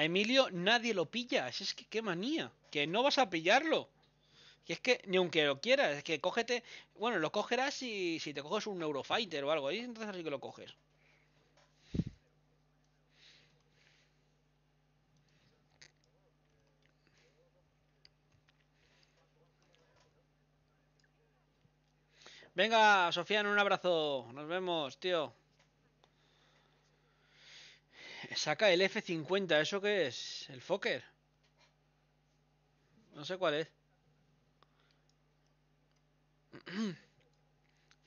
A Emilio nadie lo pilla. Es que qué manía. Que no vas a pillarlo. Y es que ni aunque lo quieras, es que cógete. Bueno, lo cogerás si, si te coges un Eurofighter o algo ahí, entonces así que lo coges. Venga, Sofía, un abrazo. Nos vemos, tío. Saca el F50, ¿eso qué es? ¿El Fokker? No sé cuál es. [clears throat]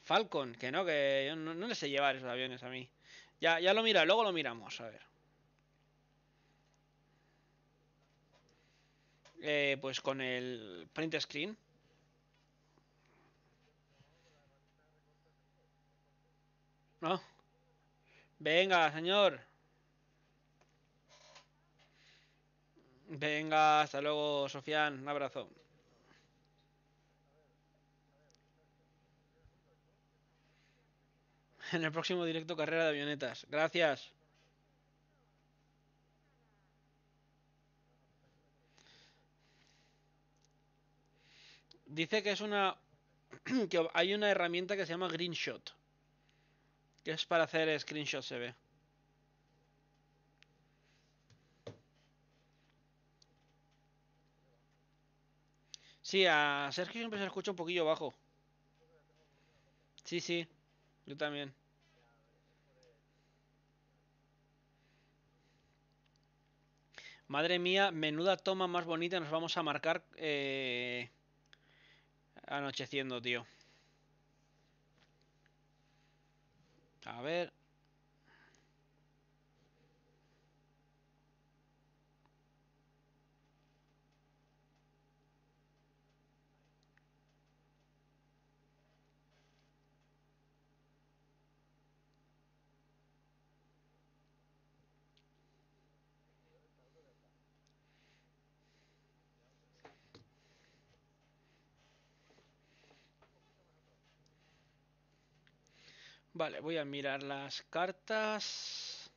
Falcon, que no, que yo no, le sé llevar esos aviones a mí. Ya, ya lo mira, luego lo miramos, a ver. Eh, pues con el print screen. No. Ah. Venga, señor. Venga, hasta luego, Sofián, Un abrazo. [laughs] En el próximo directo, carrera de avionetas. Gracias. Dice que es una. [clears throat] que hay una herramienta que se llama Greenshot. Que es para hacer screenshot, se ve. Sí, a Sergio siempre se escucha un poquillo bajo. Sí, sí, yo también. Madre mía, menuda toma más bonita nos vamos a marcar eh, anocheciendo, tío. A ver. Vale, voy a mirar las cartas.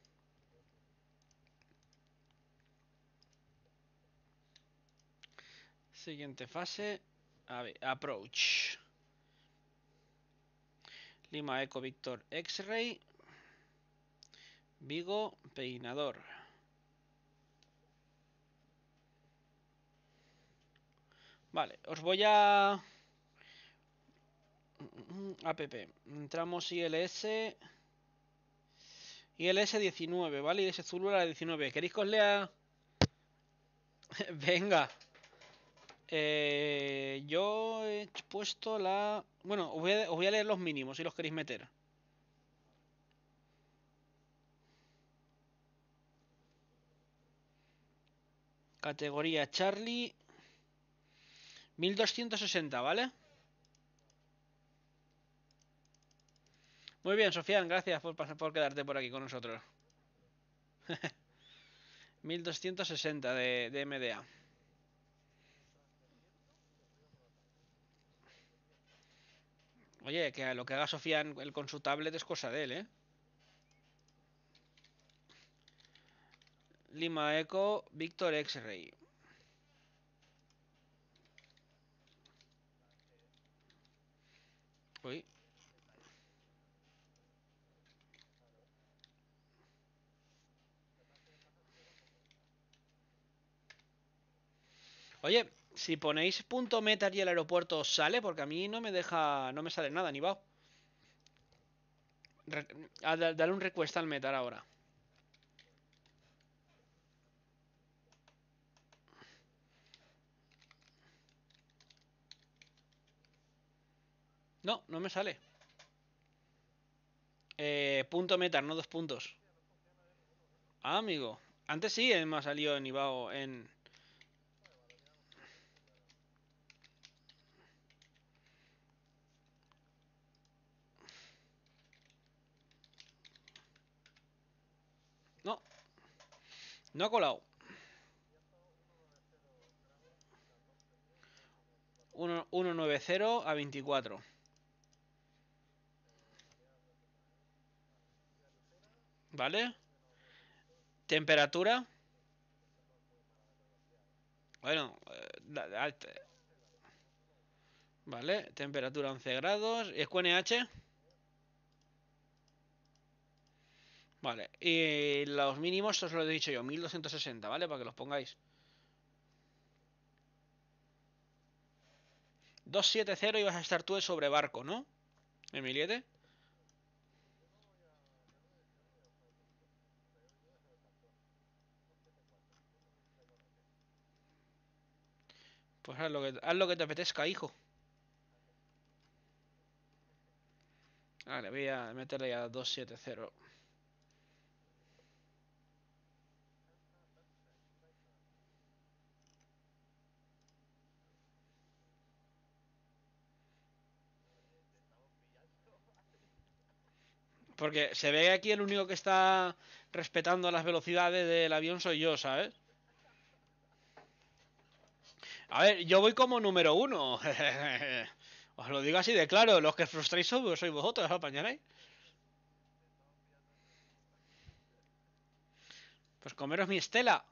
Siguiente fase. A ver, approach. Lima Eco Victor X-Ray. Vigo Peinador. Vale, os voy a Mm, app. Entramos ILS. ILS 19, ¿vale? ILS Zulula 19. ¿Queréis que os lea? [laughs] Venga. Eh, yo he puesto la... Bueno, os voy, a, os voy a leer los mínimos si los queréis meter. Categoría Charlie. 1260, ¿vale? Muy bien, Sofian, gracias por, quedarte por aquí con nosotros. 1260 [laughs] de, de MDA. Oye, que lo que haga Sofian con su tablet es cosa de él, ¿eh? Lima Eco, Víctor X-Ray. Uy. Oye, si ponéis punto meta y el aeropuerto sale, porque a mí no me deja, no me sale nada, ni va. Ah, dale un request al meta ahora. No, no me sale. Eh, punto meta, no dos puntos. Ah, amigo. Antes sí, eh, me ha salido en Ibao en... No ha colado. 190 a 24. ¿Vale? Temperatura. Bueno, eh, ¿vale? Temperatura 11 grados. ¿Y ¿QNH? Vale, y eh, los mínimos, os lo he dicho yo, 1260, ¿vale? Para que los pongáis. 270 y vas a estar tú de barco, ¿no? Emiliete. Pues haz lo que, haz lo que te apetezca, hijo. Vale, voy a meterle a 270. Porque se ve aquí el único que está respetando las velocidades del avión soy yo, ¿sabes? A ver, yo voy como número uno. [laughs] Os lo digo así de claro, los que frustráis sois, vosotros, ¿os apañaréis? Pues comeros mi estela.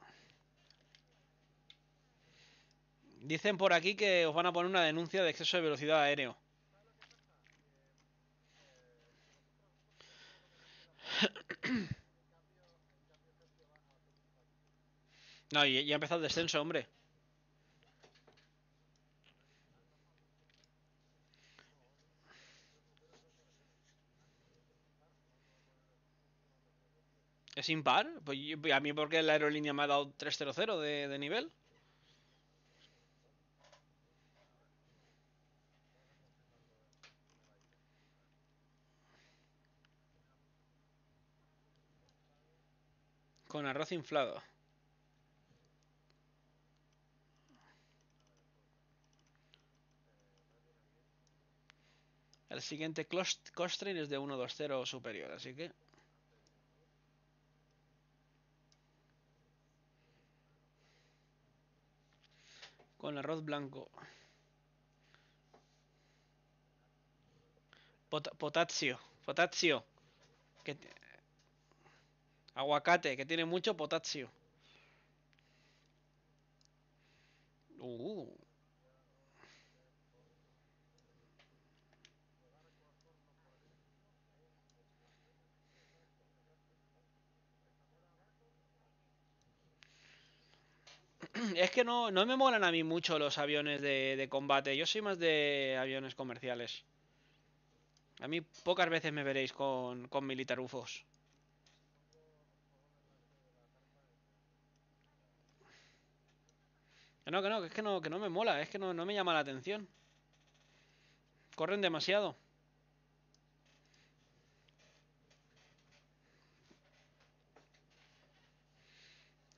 Dicen por aquí que os van a poner una denuncia de exceso de velocidad aéreo. [clears throat] No, y ya ha empezado el descenso, hombre. ¿Es impar? Pues a mí porque la aerolínea me ha dado 300 de, de nivel. Con arroz inflado. El siguiente cost, es de 1.2.0 o superior, así que... Con arroz blanco. potasio. Potasio. Que Aguacate, que tiene mucho potasio. Uh. Es que no, no me molan a mí mucho los aviones de, combate. Yo soy más de aviones comerciales. A mí pocas veces me veréis con, con militarufos. no, que no, que es que no, que no me mola, es que no, no me llama la atención. Corren demasiado.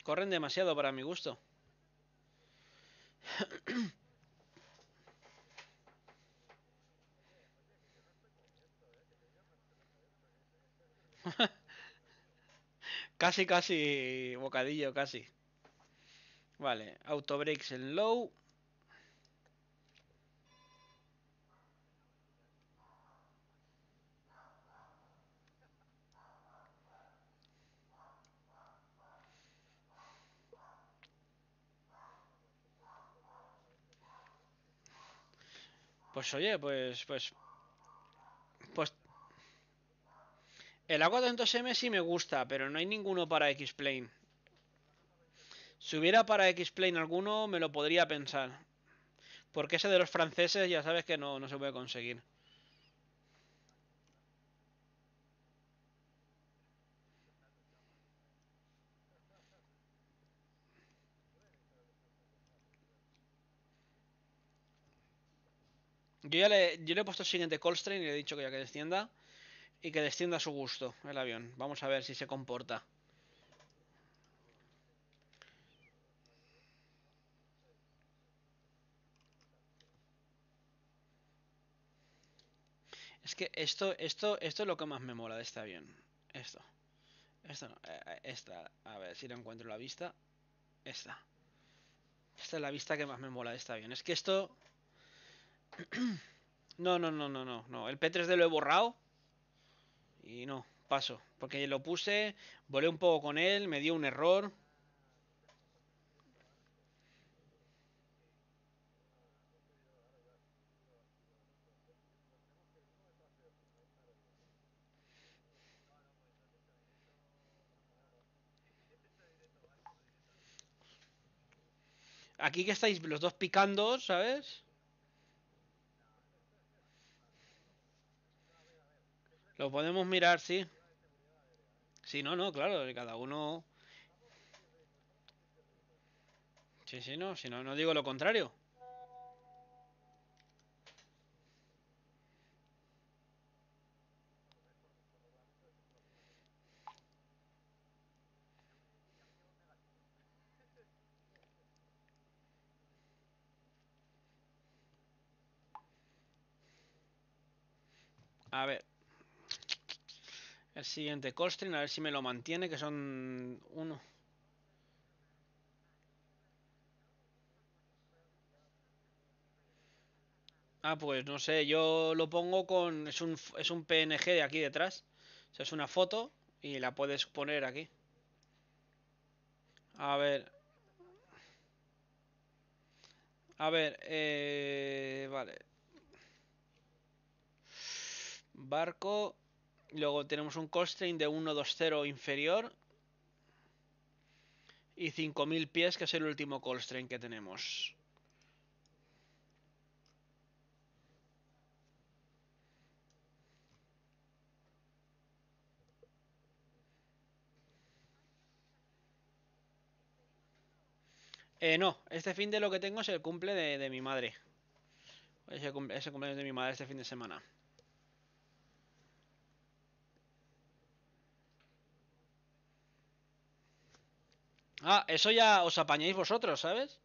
Corren demasiado para mi gusto. [laughs] casi, casi, bocadillo, casi. Vale, autobreaks en low. Pues oye, pues, pues, pues, el A400M sí me gusta, pero no hay ninguno para X-Plane. Si hubiera para X-Plane alguno, me lo podría pensar. Porque ese de los franceses ya sabes que no, se puede conseguir. Yo ya le, le he puesto el siguiente Colstrain y le he dicho que ya que descienda. Y que descienda a su gusto el avión. Vamos a ver si se comporta. Es que esto, esto, esto es lo que más me mola de este avión. Esto. Esto no. Eh, eh, esta. A ver si lo encuentro la vista. Esta. Esta es la vista que más me mola de este avión. Es que esto. [clears throat] No, no, no, no, no, no. El P3D lo he borrado. Y no, paso. Porque lo puse, volé un poco con él, me dio un error. aquí que estáis los dos picando, ¿sabes? Lo podemos mirar, sí. Sí, no, no, claro, cada uno... Sí, sí, no, si no, no digo lo contrario. A ver. El siguiente Colstrin, a ver si me lo mantiene, que son uno. Ah, pues no sé, yo lo pongo con... Es un, es un PNG de aquí detrás. O sea, es una foto y la puedes poner aquí. A ver. A ver, eh, vale. Barco. Luego tenemos un constraint de 120 inferior. Y 5000 pies, que es el último constraint que tenemos. Eh, no, este fin de lo que tengo es el cumple de, mi madre. Es el, cumple, de mi madre este fin de semana. Ah, eso ya os apañáis vosotros, ¿sabes?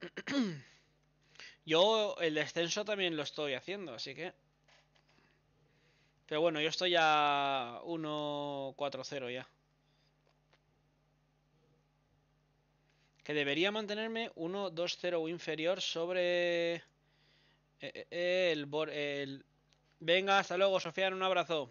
[clears throat] Yo el descenso también lo estoy haciendo, así que... Pero bueno, yo estoy a 1-4-0 ya. Que debería mantenerme 1.2.0 o inferior sobre... Eh, eh, el, el... Venga, hasta luego, Sofía, un abrazo.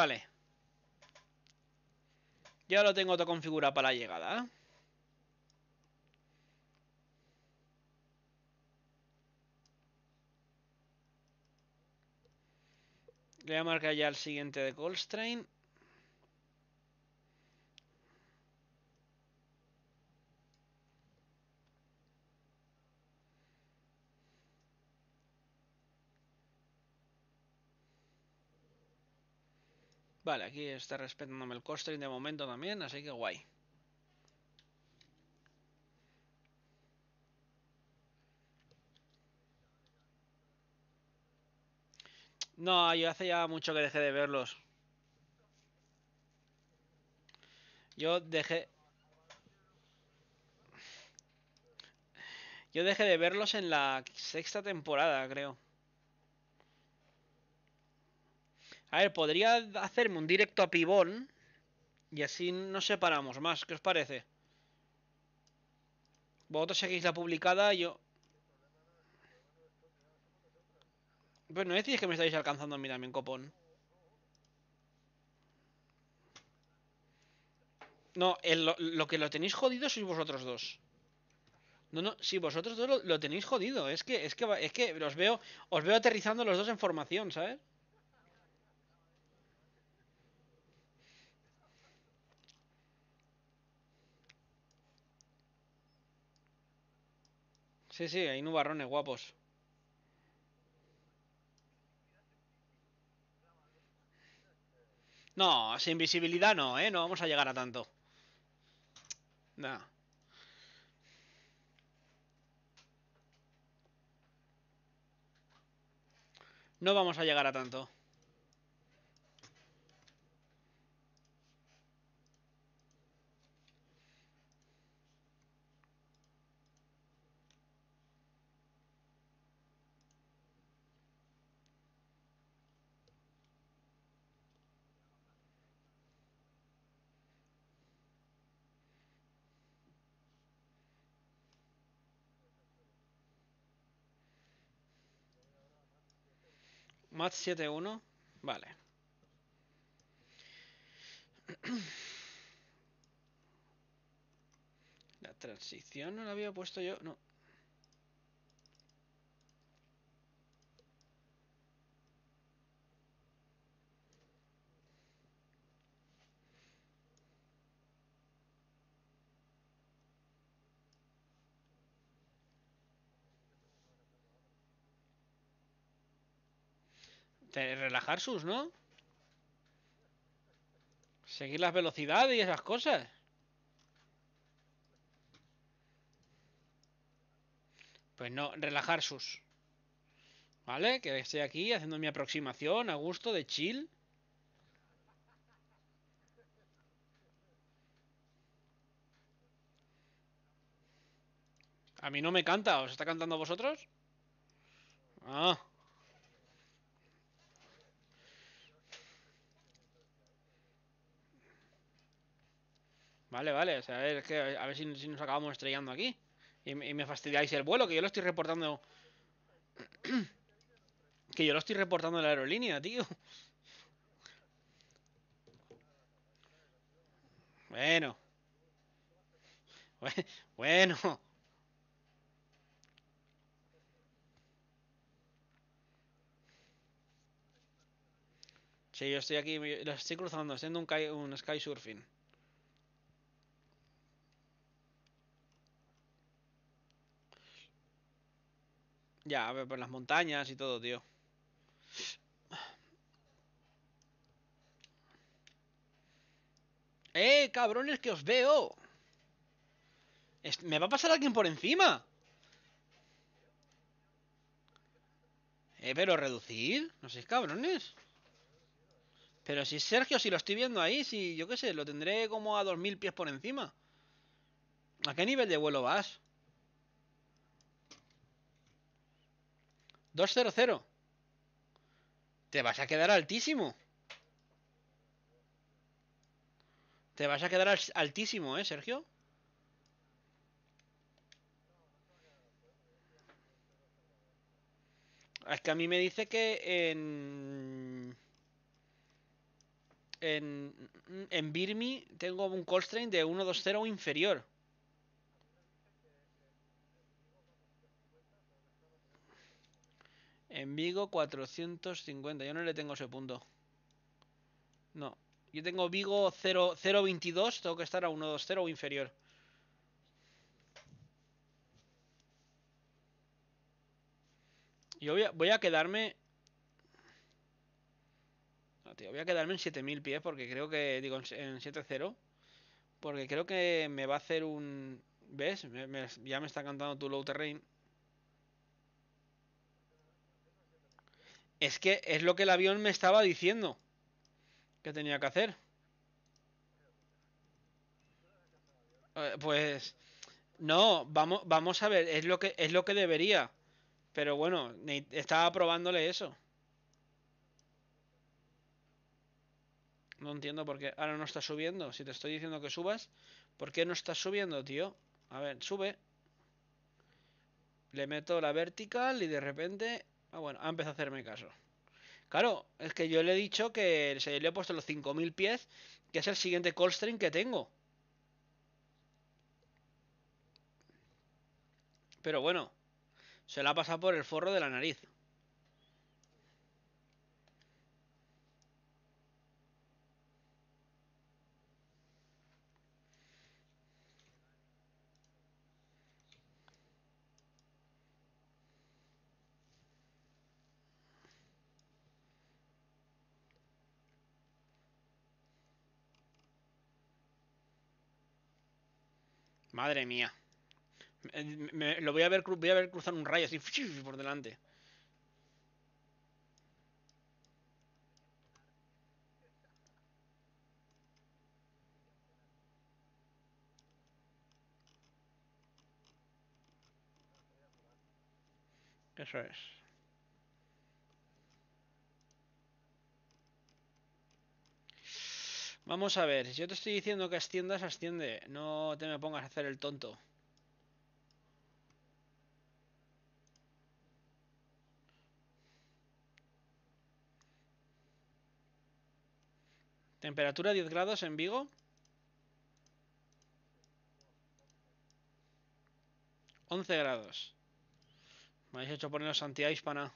Vale. Ya lo tengo todo configurado para la llegada. ¿eh? Le voy a marcar ya el siguiente de Colstrain. Vale, aquí está respetándome el costring de momento también, así que guay. No, yo hace ya mucho que dejé de verlos. Yo dejé... Yo dejé de verlos en la sexta temporada, creo. A ver, podría hacerme un directo a Pibón. Y así nos separamos más. ¿Qué os parece? Vosotros seguís la publicada, yo... Bueno, pues no decís que me estáis alcanzando a mí también, copón. No, lo, que lo tenéis jodido sois vosotros dos. No, no, si vosotros dos lo, tenéis jodido. Es que, es que, es que veo, os veo aterrizando los dos en formación, ¿sabes? Sí, sí, hay nubarrones guapos. No, sin visibilidad no, ¿eh? No vamos a llegar a tanto. No. No vamos a llegar a tanto. Mat 71, Vale. [clears throat] La transición no la había puesto yo. No. relajar sus, ¿no? Seguir las velocidades y esas cosas. Pues no, relajar sus. ¿Vale? Que estoy aquí haciendo mi aproximación a gusto de chill. A mí no me canta, ¿os está cantando vosotros? Ah. Vale, vale, a ver, a ver si, nos acabamos estrellando aquí. Y, me fastidiáis el vuelo, que yo lo estoy reportando. [clears throat] que yo lo estoy reportando en la aerolínea, tío. Bueno. Bueno. Sí, yo estoy aquí, estoy cruzando, haciendo un, un sky surfing. Ya, a ver, por las montañas y todo, tío. [sighs] ¡Eh, cabrones, que os veo! ¿Me va a pasar alguien por encima? Eh, pero reducir. No sé cabrones. Pero si Sergio, si lo estoy viendo ahí, si yo qué sé, lo tendré como a dos mil pies por encima. ¿A qué nivel de vuelo vas? 2-0-0. Te vas a quedar altísimo. Te vas a quedar altísimo, ¿eh, Sergio? Es que a mí me dice que en... En, en Birmi tengo un strain de 1-2-0 inferior. En Vigo 450. Yo no le tengo ese punto. No. Yo tengo Vigo 0, 022. Tengo que estar a 120 o inferior. Yo voy a, quedarme... No, tío, voy a quedarme en 7000 pies porque creo que... Digo, en 70. Porque creo que me va a hacer un... ¿Ves? ya me está cantando tu low terrain. Es que es lo que el avión me estaba diciendo que tenía que hacer. Eh, pues no, vamos, vamos a ver, es lo que es lo que debería. Pero bueno, estaba probándole eso. No entiendo por qué. Ahora no está subiendo. Si te estoy diciendo que subas, ¿por qué no estás subiendo, tío? A ver, sube. Le meto la vertical y de repente Ah, bueno, ha empezado a hacerme caso. Claro, es que yo le he dicho que se le he puesto los 5000 pies, que es el siguiente call que tengo. Pero bueno, se la ha pasado por el forro de la nariz. Madre mía. Eh, me, lo voy a ver, voy a ver cruzar un rayo así [laughs] por delante. Eso es. Vamos a ver, si yo te estoy diciendo que asciendas, asciende. No te me pongas a hacer el tonto. Temperatura 10 grados en Vigo. ¿11 grados? Me habéis hecho poneros anti hispana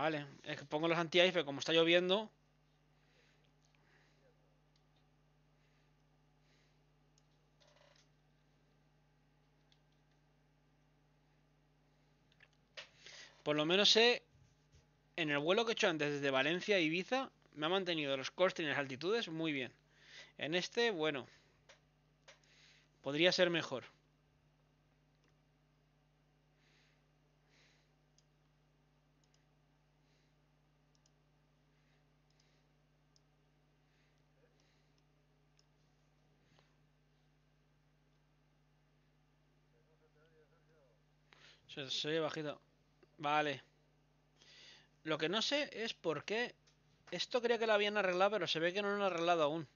Vale, es que pongo los anti pero como está lloviendo. Por lo menos sé, en el vuelo que he hecho antes desde Valencia a Ibiza, me ha mantenido los costes y las altitudes muy bien. En este, bueno, podría ser mejor. Se, bajito. Vale. Lo que no sé es por qué... Esto creía que lo habían arreglado, pero se ve que no lo han arreglado aún.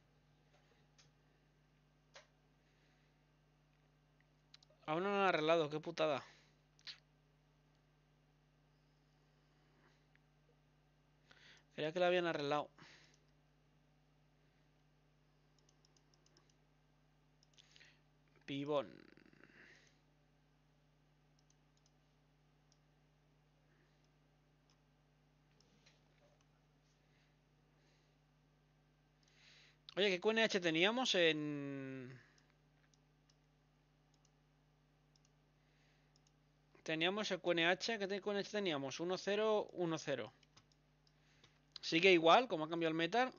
Aún no lo han arreglado, qué putada. Creía que lo habían arreglado. Pibón. Oye, ¿qué QNH teníamos en...? Teníamos el QNH, ¿qué QNH teníamos? 1-0-1-0. Sigue igual, como ha cambiado el metal.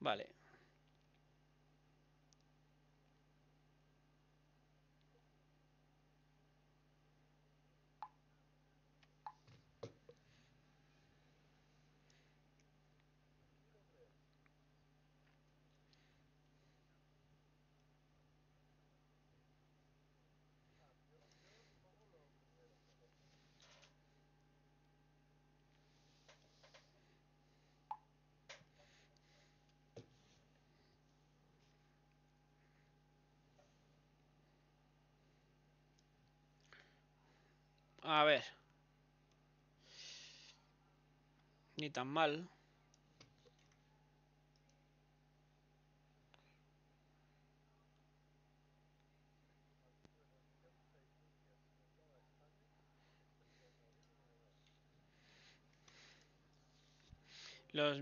Vale. A ver. Ni tan mal. Los...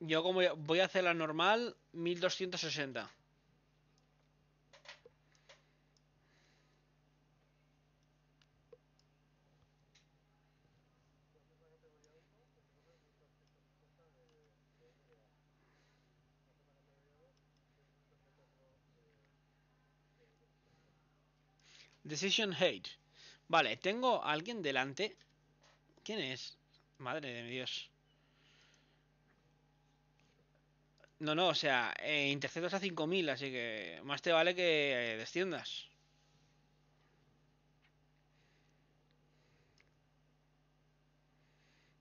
Yo como voy a hacer la normal, 1260. Decision Hate. Vale, tengo a alguien delante. ¿Quién es? Madre de Dios. No, no, o sea, eh, interceptas a 5000, así que más te vale que eh, desciendas.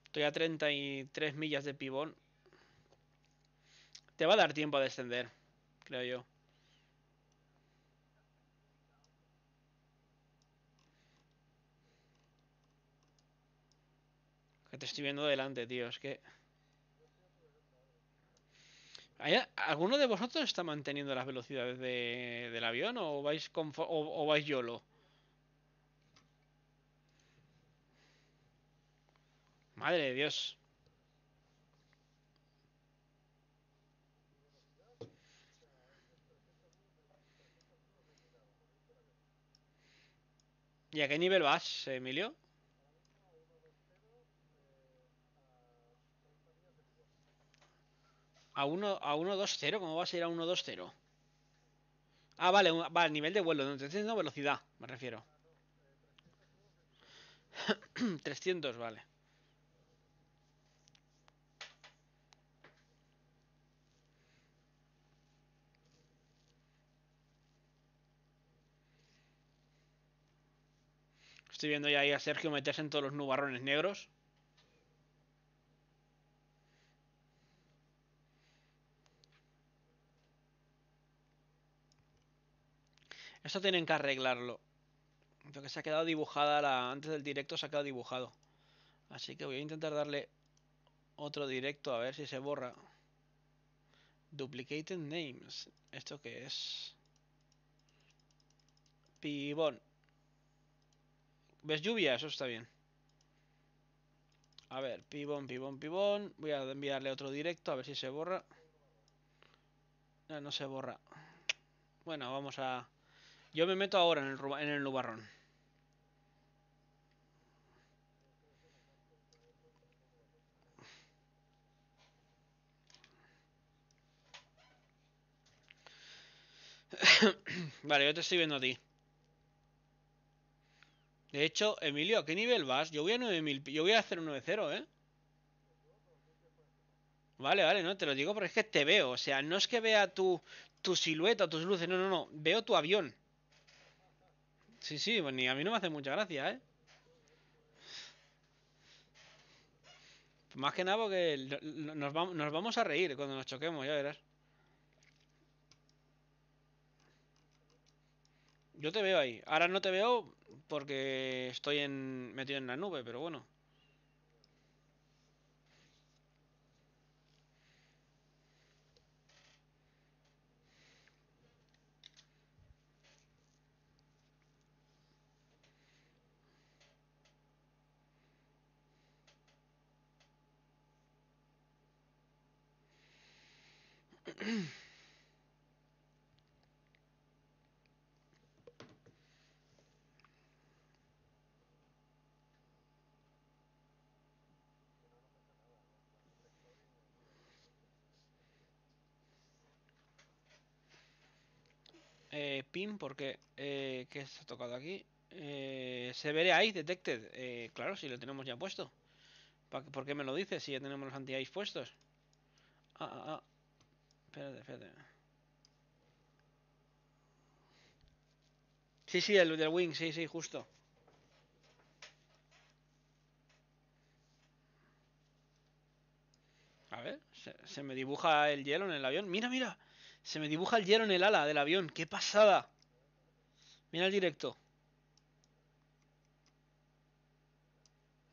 Estoy a 33 millas de pibón. Te va a dar tiempo a descender, creo yo. te estoy viendo delante, tío. Es que. ¿Alguno de vosotros está manteniendo las velocidades de, del avión o vais, con, o, o vais YOLO? Madre de Dios. ¿Y a qué nivel vas, Emilio? A 1-2-0, a 1, 2, 0. a 1 cómo vas a ir a 1-2-0? Ah, vale, al nivel de vuelo, entonces no velocidad, me refiero. 300, [coughs] vale. Estoy viendo ya ahí a Sergio meterse en todos los nubarrones negros. Esto tienen que arreglarlo. que se ha quedado dibujada la... Antes del directo se ha quedado dibujado. Así que voy a intentar darle otro directo a ver si se borra. Duplicated names. ¿Esto qué es? Pibón. ¿Ves lluvia? Eso está bien. A ver, pibón, pibón, pibón. Voy a enviarle otro directo a ver si se borra. no se borra. Bueno, vamos a yo me meto ahora en el, en nubarrón. [coughs] vale, yo te estoy viendo a ti. De hecho, Emilio, ¿a qué nivel vas? Yo voy a 9000, yo voy a hacer un 9 ¿eh? Vale, vale, no, te lo digo porque es que te veo. O sea, no es que vea tu, tu silueta, tus luces, no, no, no. Veo tu avión. Sí, sí, pues ni a mí no me hace mucha gracia, ¿eh? Más que nada porque nos vamos a reír cuando nos choquemos, ya verás. Yo te veo ahí. Ahora no te veo porque estoy en... metido en la nube, pero bueno. Eh, pin porque eh, ¿qué ha tocado aquí? Eh, se veré ahí, detected. Eh, claro, si lo tenemos ya puesto. ¿Por qué me lo dices si ya tenemos los anti-ice puestos? Ah, ah, ah. Espérate, espérate. Sí, sí, el del Wing, sí, sí, justo. A ver, se me dibuja el hielo en el avión. Mira, mira. Se me dibuja el hielo en el ala del avión. ¡Qué pasada! Mira el directo.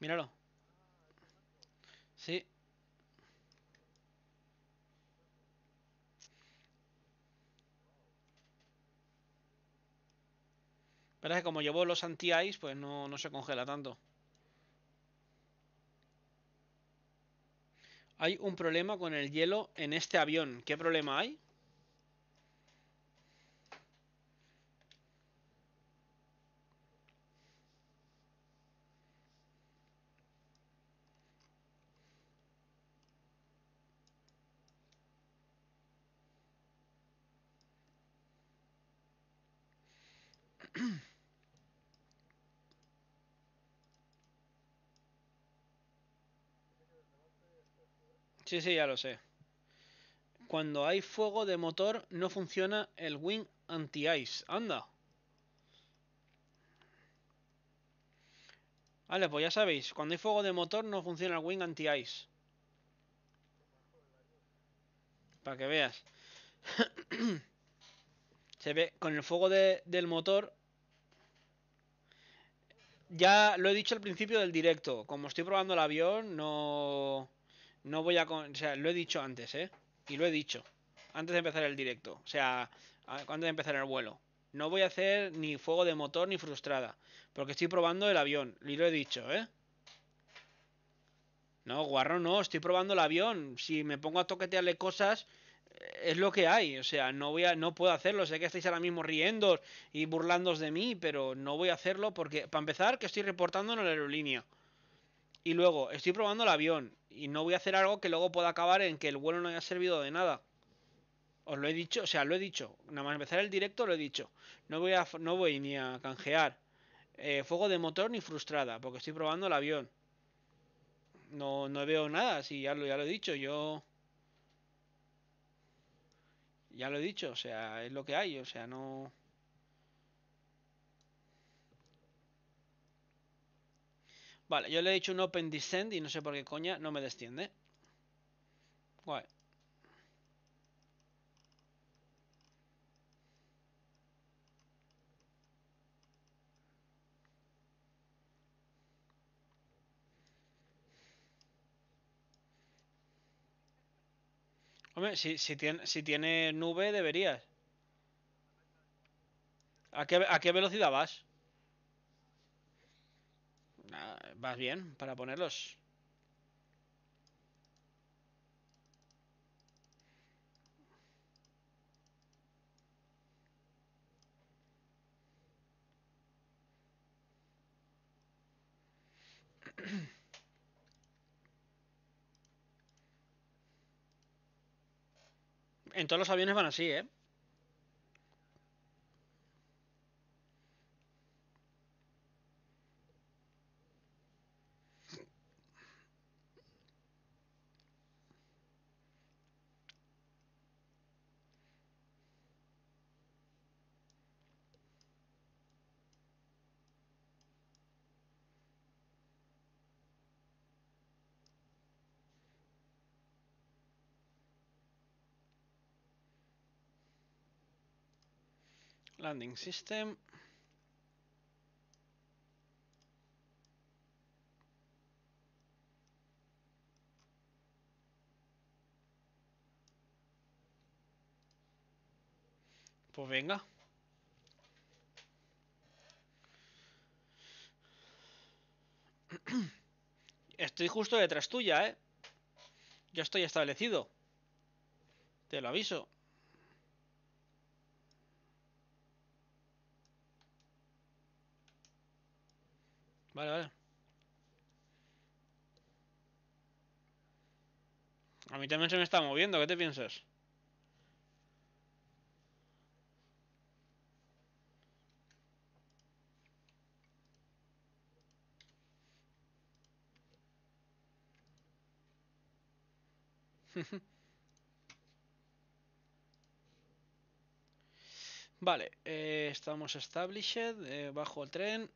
Míralo. Sí. Pero que como llevo los anti-ice, pues no, no se congela tanto. Hay un problema con el hielo en este avión. ¿Qué problema hay? Sí, sí, ya lo sé. Cuando hay fuego de motor no funciona el Wing Anti-Ice. Anda. Vale, pues ya sabéis, cuando hay fuego de motor no funciona el Wing Anti-Ice. Para que veas. [coughs] Se ve con el fuego del motor. Ya lo he dicho al principio del directo. Como estoy probando el avión, no... No voy a... O sea, lo he dicho antes, ¿eh? Y lo he dicho. Antes de empezar el directo. O sea, antes de empezar el vuelo. No voy a hacer ni fuego de motor ni frustrada. Porque estoy probando el avión. Y lo he dicho, ¿eh? No, guarro, no. Estoy probando el avión. Si me pongo a toquetearle cosas eh, es lo que hay, o sea, no voy a, no puedo hacerlo, sé que estáis ahora mismo riendo y burlándos de mí, pero no voy a hacerlo porque, para empezar, que estoy reportando en la aerolínea y luego estoy probando el avión y no voy a hacer algo que luego pueda acabar en que el vuelo no haya servido de nada. Os lo he dicho, o sea, lo he dicho. Nada más empezar el directo lo he dicho. No voy, a, no voy ni a canjear eh, fuego de motor ni frustrada, porque estoy probando el avión. No, no veo nada, si sí, ya lo, ya lo he dicho, yo... Ya lo he dicho, o sea, es lo que hay, o sea, no... Vale, yo le he dicho un open descend y no sé por qué coña no me desciende. Guay. Hombre, si, tiene, si tiene nube deberías. ¿A qué, ¿A qué velocidad vas? vas bien para ponerlos. En todos los aviones van así, ¿eh? landing system Pues venga. [clears throat] Estoy justo detrás tuya, ¿eh? Yo estoy establecido. Te lo aviso. Vale, vale. A mí también se me está moviendo, ¿qué te piensas? [laughs] vale, eh, estamos established, eh, bajo el tren.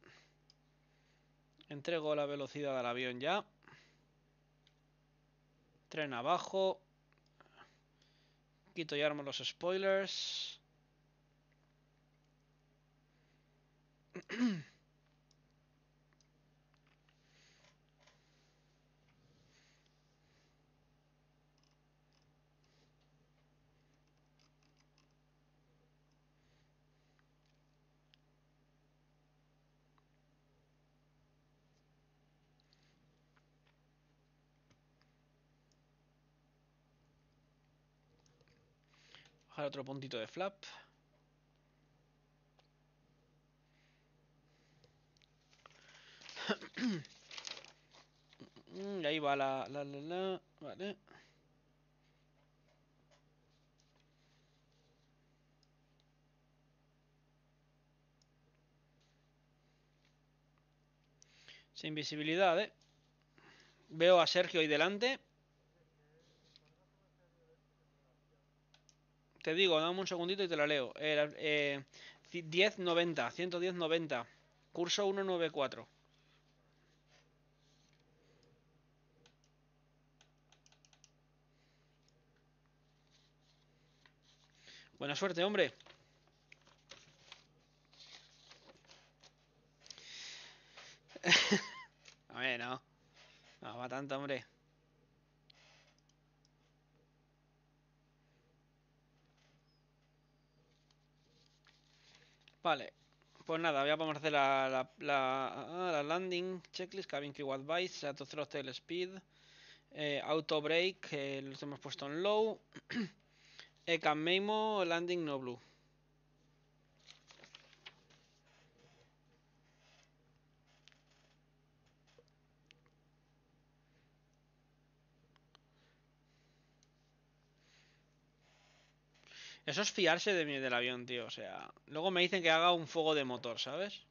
Entrego la velocidad al avión ya. Tren abajo. Quito y armo los spoilers. [clears throat] otro puntito de flap. [coughs] y ahí va la, la, la, vale. Sin visibilidad, ¿eh? Veo a Sergio ahí delante. te digo, dame un segundito y te la leo. Eh, eh, 1090, 11090, curso 194. Buena suerte, hombre. [laughs] A ver, no. No va tanto, hombre. Vale, pues nada, ya vamos a hacer la, la, ah, landing checklist, cabin crew advice, auto throttle speed, eh, auto brake, los hemos puesto en low, [clears throat] ECAM memo, landing no blue. Eso es fiarse de mí del avión, tío. O sea, luego me dicen que haga un fuego de motor, ¿sabes?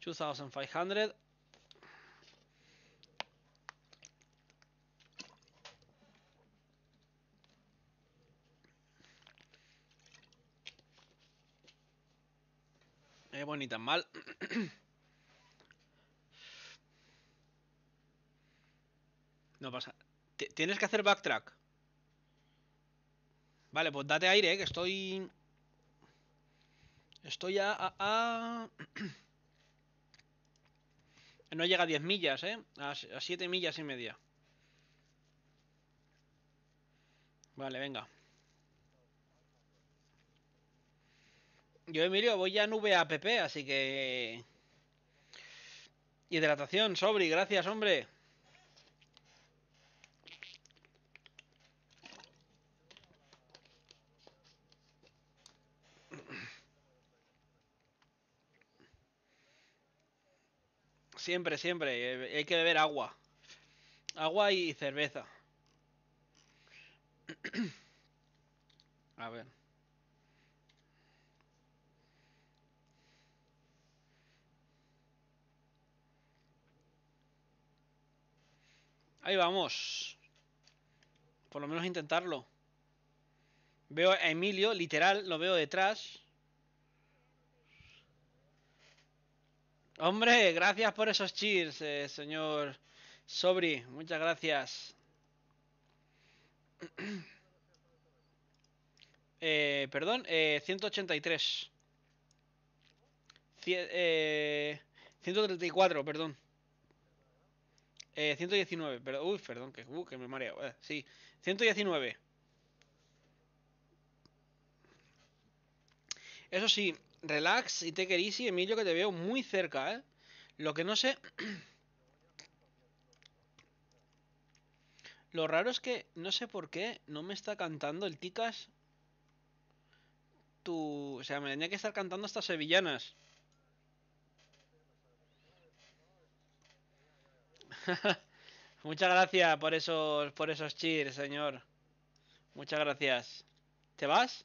$2,500 ni tan mal. no pasa. Tienes que hacer backtrack. Vale, pues date aire, que estoy... Estoy a... [clears throat] no llega a 10 millas, ¿eh? A, a 7 millas y media. Vale, venga. Yo, Emilio, voy ya nube app, así que. Hidratación, sobri, gracias, hombre. Siempre, siempre. Eh, hay que beber agua. Agua y cerveza. [clears throat] A ver. Ahí vamos. Por lo menos intentarlo. Veo a Emilio, literal, lo veo detrás. Hombre, gracias por esos cheers, eh, señor Sobri. Muchas gracias. [clears throat] Eh, perdón, eh, 183. 134, eh, perdón. 119, eh, pero, uy, perdón, que, uh, me mareo. Eh, sí, 119. Eso sí, relax y te it easy, Emilio, que te veo muy cerca, eh. Lo que no sé... [clears throat] Lo raro es que no sé por qué no me está cantando el Ticas. Tu... O sea, me tenía que estar cantando estas sevillanas. [laughs] Muchas gracias por esos, por esos cheers, señor. Muchas gracias. ¿Te vas?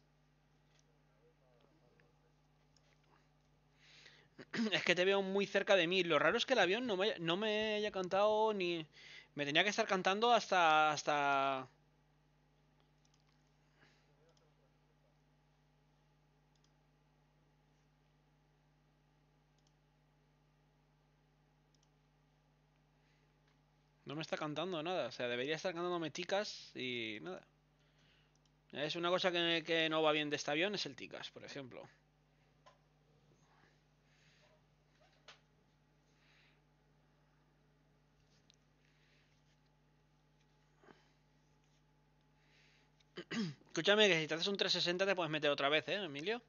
[clears throat] Es que te veo muy cerca de mí. Lo raro es que el avión no me, no me haya cantado ni... Me tenía que estar cantando hasta... hasta... no está cantando nada. O sea, debería estar cantando meticas y nada. Es una cosa que, que no va bien de este avión, es el ticas, por ejemplo. Escúchame que si te haces un 360 te puedes meter otra vez, ¿eh, Emilio?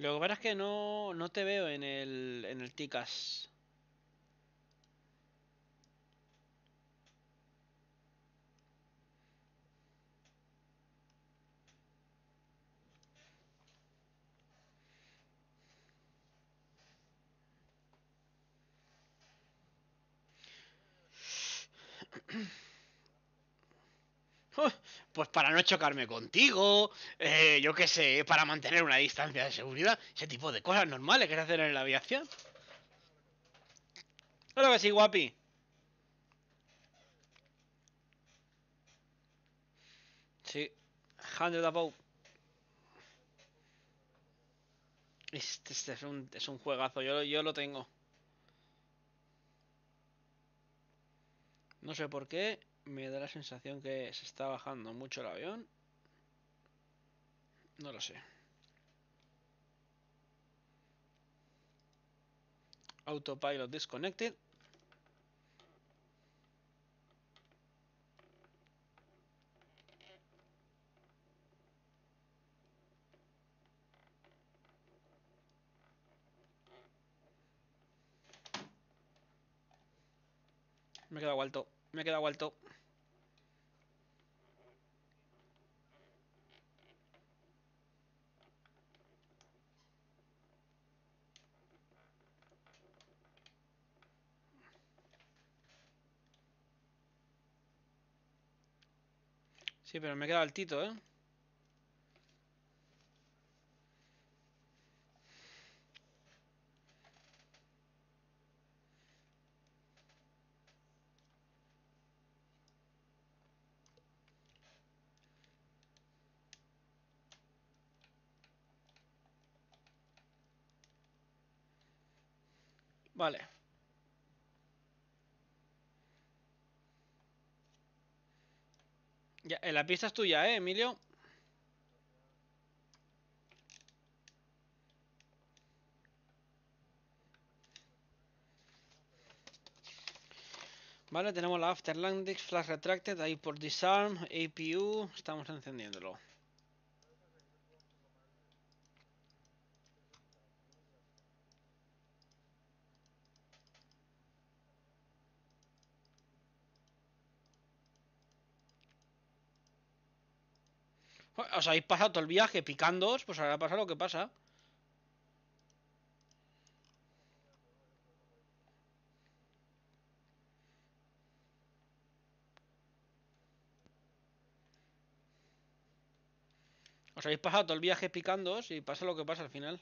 Lo que pasa es que no, no te veo en el, en el [clears throat] [laughs] pues para no chocarme contigo, eh, yo qué sé, para mantener una distancia de seguridad, ese tipo de cosas normales que se hacen en la aviación. Claro que sí, guapi. Sí, Handle above. Este, este es, un, juegazo, yo, yo lo tengo. No sé por qué, me da la sensación que se está bajando mucho el avión. No lo sé. Autopilot disconnected. Me he quedado alto. Me he quedado alto. Sí, pero me he quedado altito, ¿eh? Vale. Ya, eh, la pista es tuya, ¿eh, Emilio? Vale, tenemos la Landing Flash Retracted, ahí por Disarm, APU, estamos encendiéndolo. Os habéis pasado todo el viaje picándoos, pues ahora pasa lo que pasa. Os habéis pasado todo el viaje picándoos y pasa lo que pasa al final.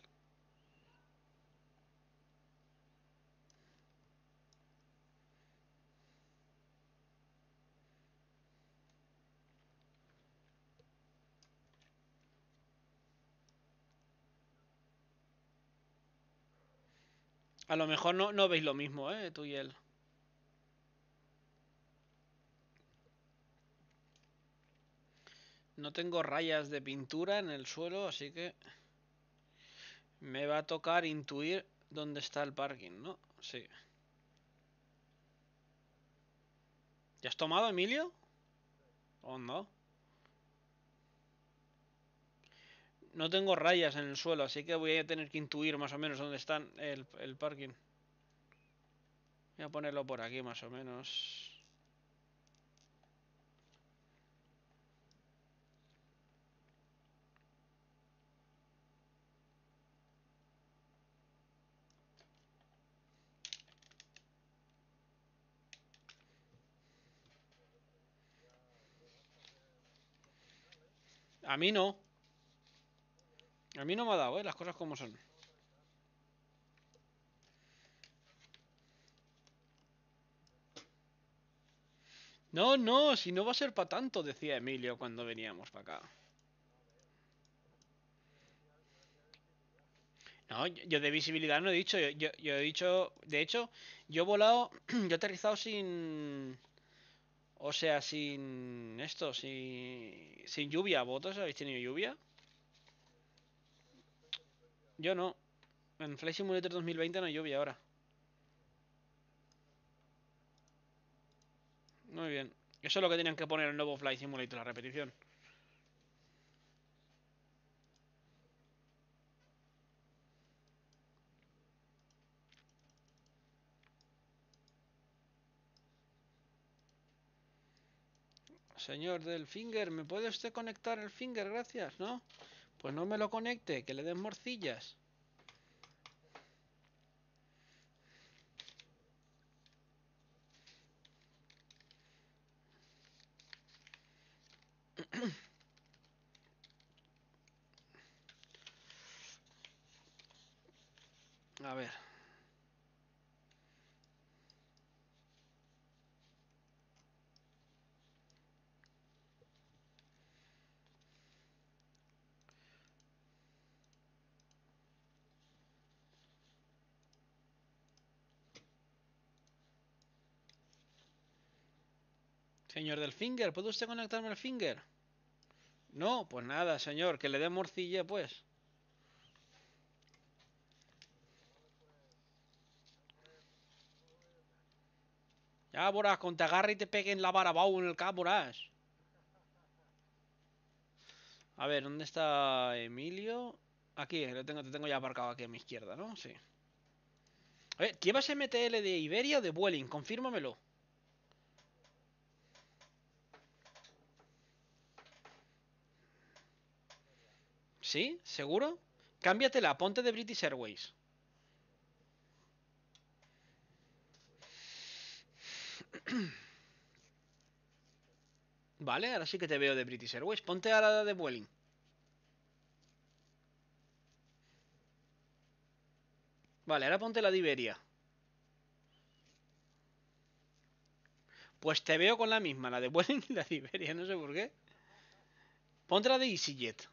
A lo mejor no, no veis lo mismo, ¿eh? Tú y él. No tengo rayas de pintura en el suelo, así que me va a tocar intuir dónde está el parking, ¿no? Sí. ¿Ya has tomado, Emilio? ¿O no? No tengo rayas en el suelo, así que voy a tener que intuir más o menos dónde está el, el parking. Voy a ponerlo por aquí más o menos. A mí no. A mí no me ha dado, ¿eh? Las cosas como son. No, no, si no va a ser para tanto, decía Emilio cuando veníamos para acá. No, yo de visibilidad no he dicho, yo, yo, he dicho, de hecho, yo he volado, [clears throat] yo he aterrizado sin, o sea, sin esto, sin, sin lluvia, ¿vosotros habéis tenido lluvia? Yo no. En Fly Simulator 2020 no lluvia, ahora. Muy bien. Eso es lo que tenían que poner el nuevo Flight Simulator, la repetición. Señor del Finger, ¿me puede usted conectar el Finger? Gracias, ¿no? Pues no me lo conecte, que le den morcillas. Señor del Finger, ¿puede usted conectarme al Finger? No, pues nada, señor, que le dé morcilla, pues. Ya, Borás, con te agarre y te pegue en la bau en el caboras. A ver, ¿dónde está Emilio? Aquí, lo tengo, te tengo ya aparcado aquí a mi izquierda, ¿no? Sí. A ver, ¿llevas MTL de Iberia o de Vueling? Confírmamelo. ¿Sí? ¿Seguro? Cámbiatela, ponte de British Airways. [clears throat] Vale, ahora sí que te veo de British Airways. Ponte a la de Vueling. Vale, ahora ponte la de Iberia. Pues te veo con la misma, la de Vueling y la de Iberia, no sé por qué. Ponte la de EasyJet.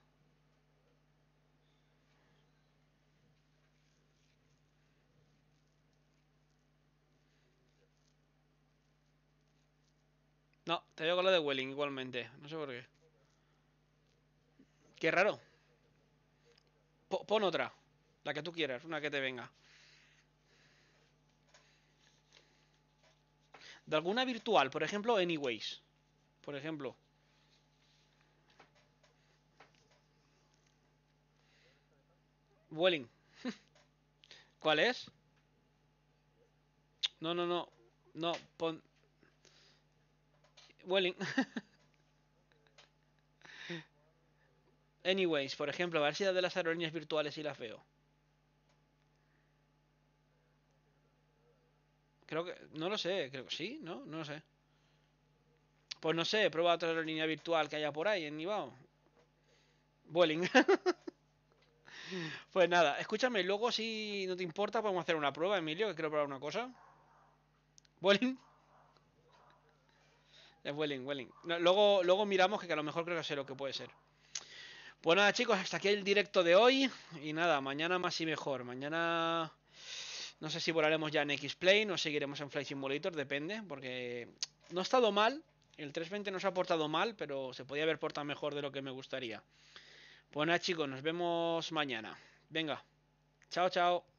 No, te veo con la de Welling igualmente. No sé por qué. Qué raro. pon otra. La que tú quieras, una que te venga. De alguna virtual, por ejemplo, Anyways. Por ejemplo. Welling. [laughs] ¿Cuál es? No, no, no. No, pon. [laughs] Anyways, por ejemplo, a ver si la de las aerolíneas virtuales y las veo. Creo que. No lo sé, creo que sí, ¿no? No lo sé. Pues no sé, prueba otra aerolínea virtual que haya por ahí en Nibao. [laughs] pues nada, escúchame, luego si no te importa podemos hacer una prueba, Emilio, que quiero probar una cosa. Vueling. Es Welling, Welling. luego, luego miramos que, a lo mejor creo que sé lo que puede ser. Pues nada, chicos, hasta aquí el directo de hoy. Y nada, mañana más y mejor. Mañana. No sé si volaremos ya en X-Plane o seguiremos en Flight Simulator, depende, porque no ha estado mal. El 320 nos ha portado mal, pero se podía haber portado mejor de lo que me gustaría. Pues nada, chicos, nos vemos mañana. Venga, chao, chao.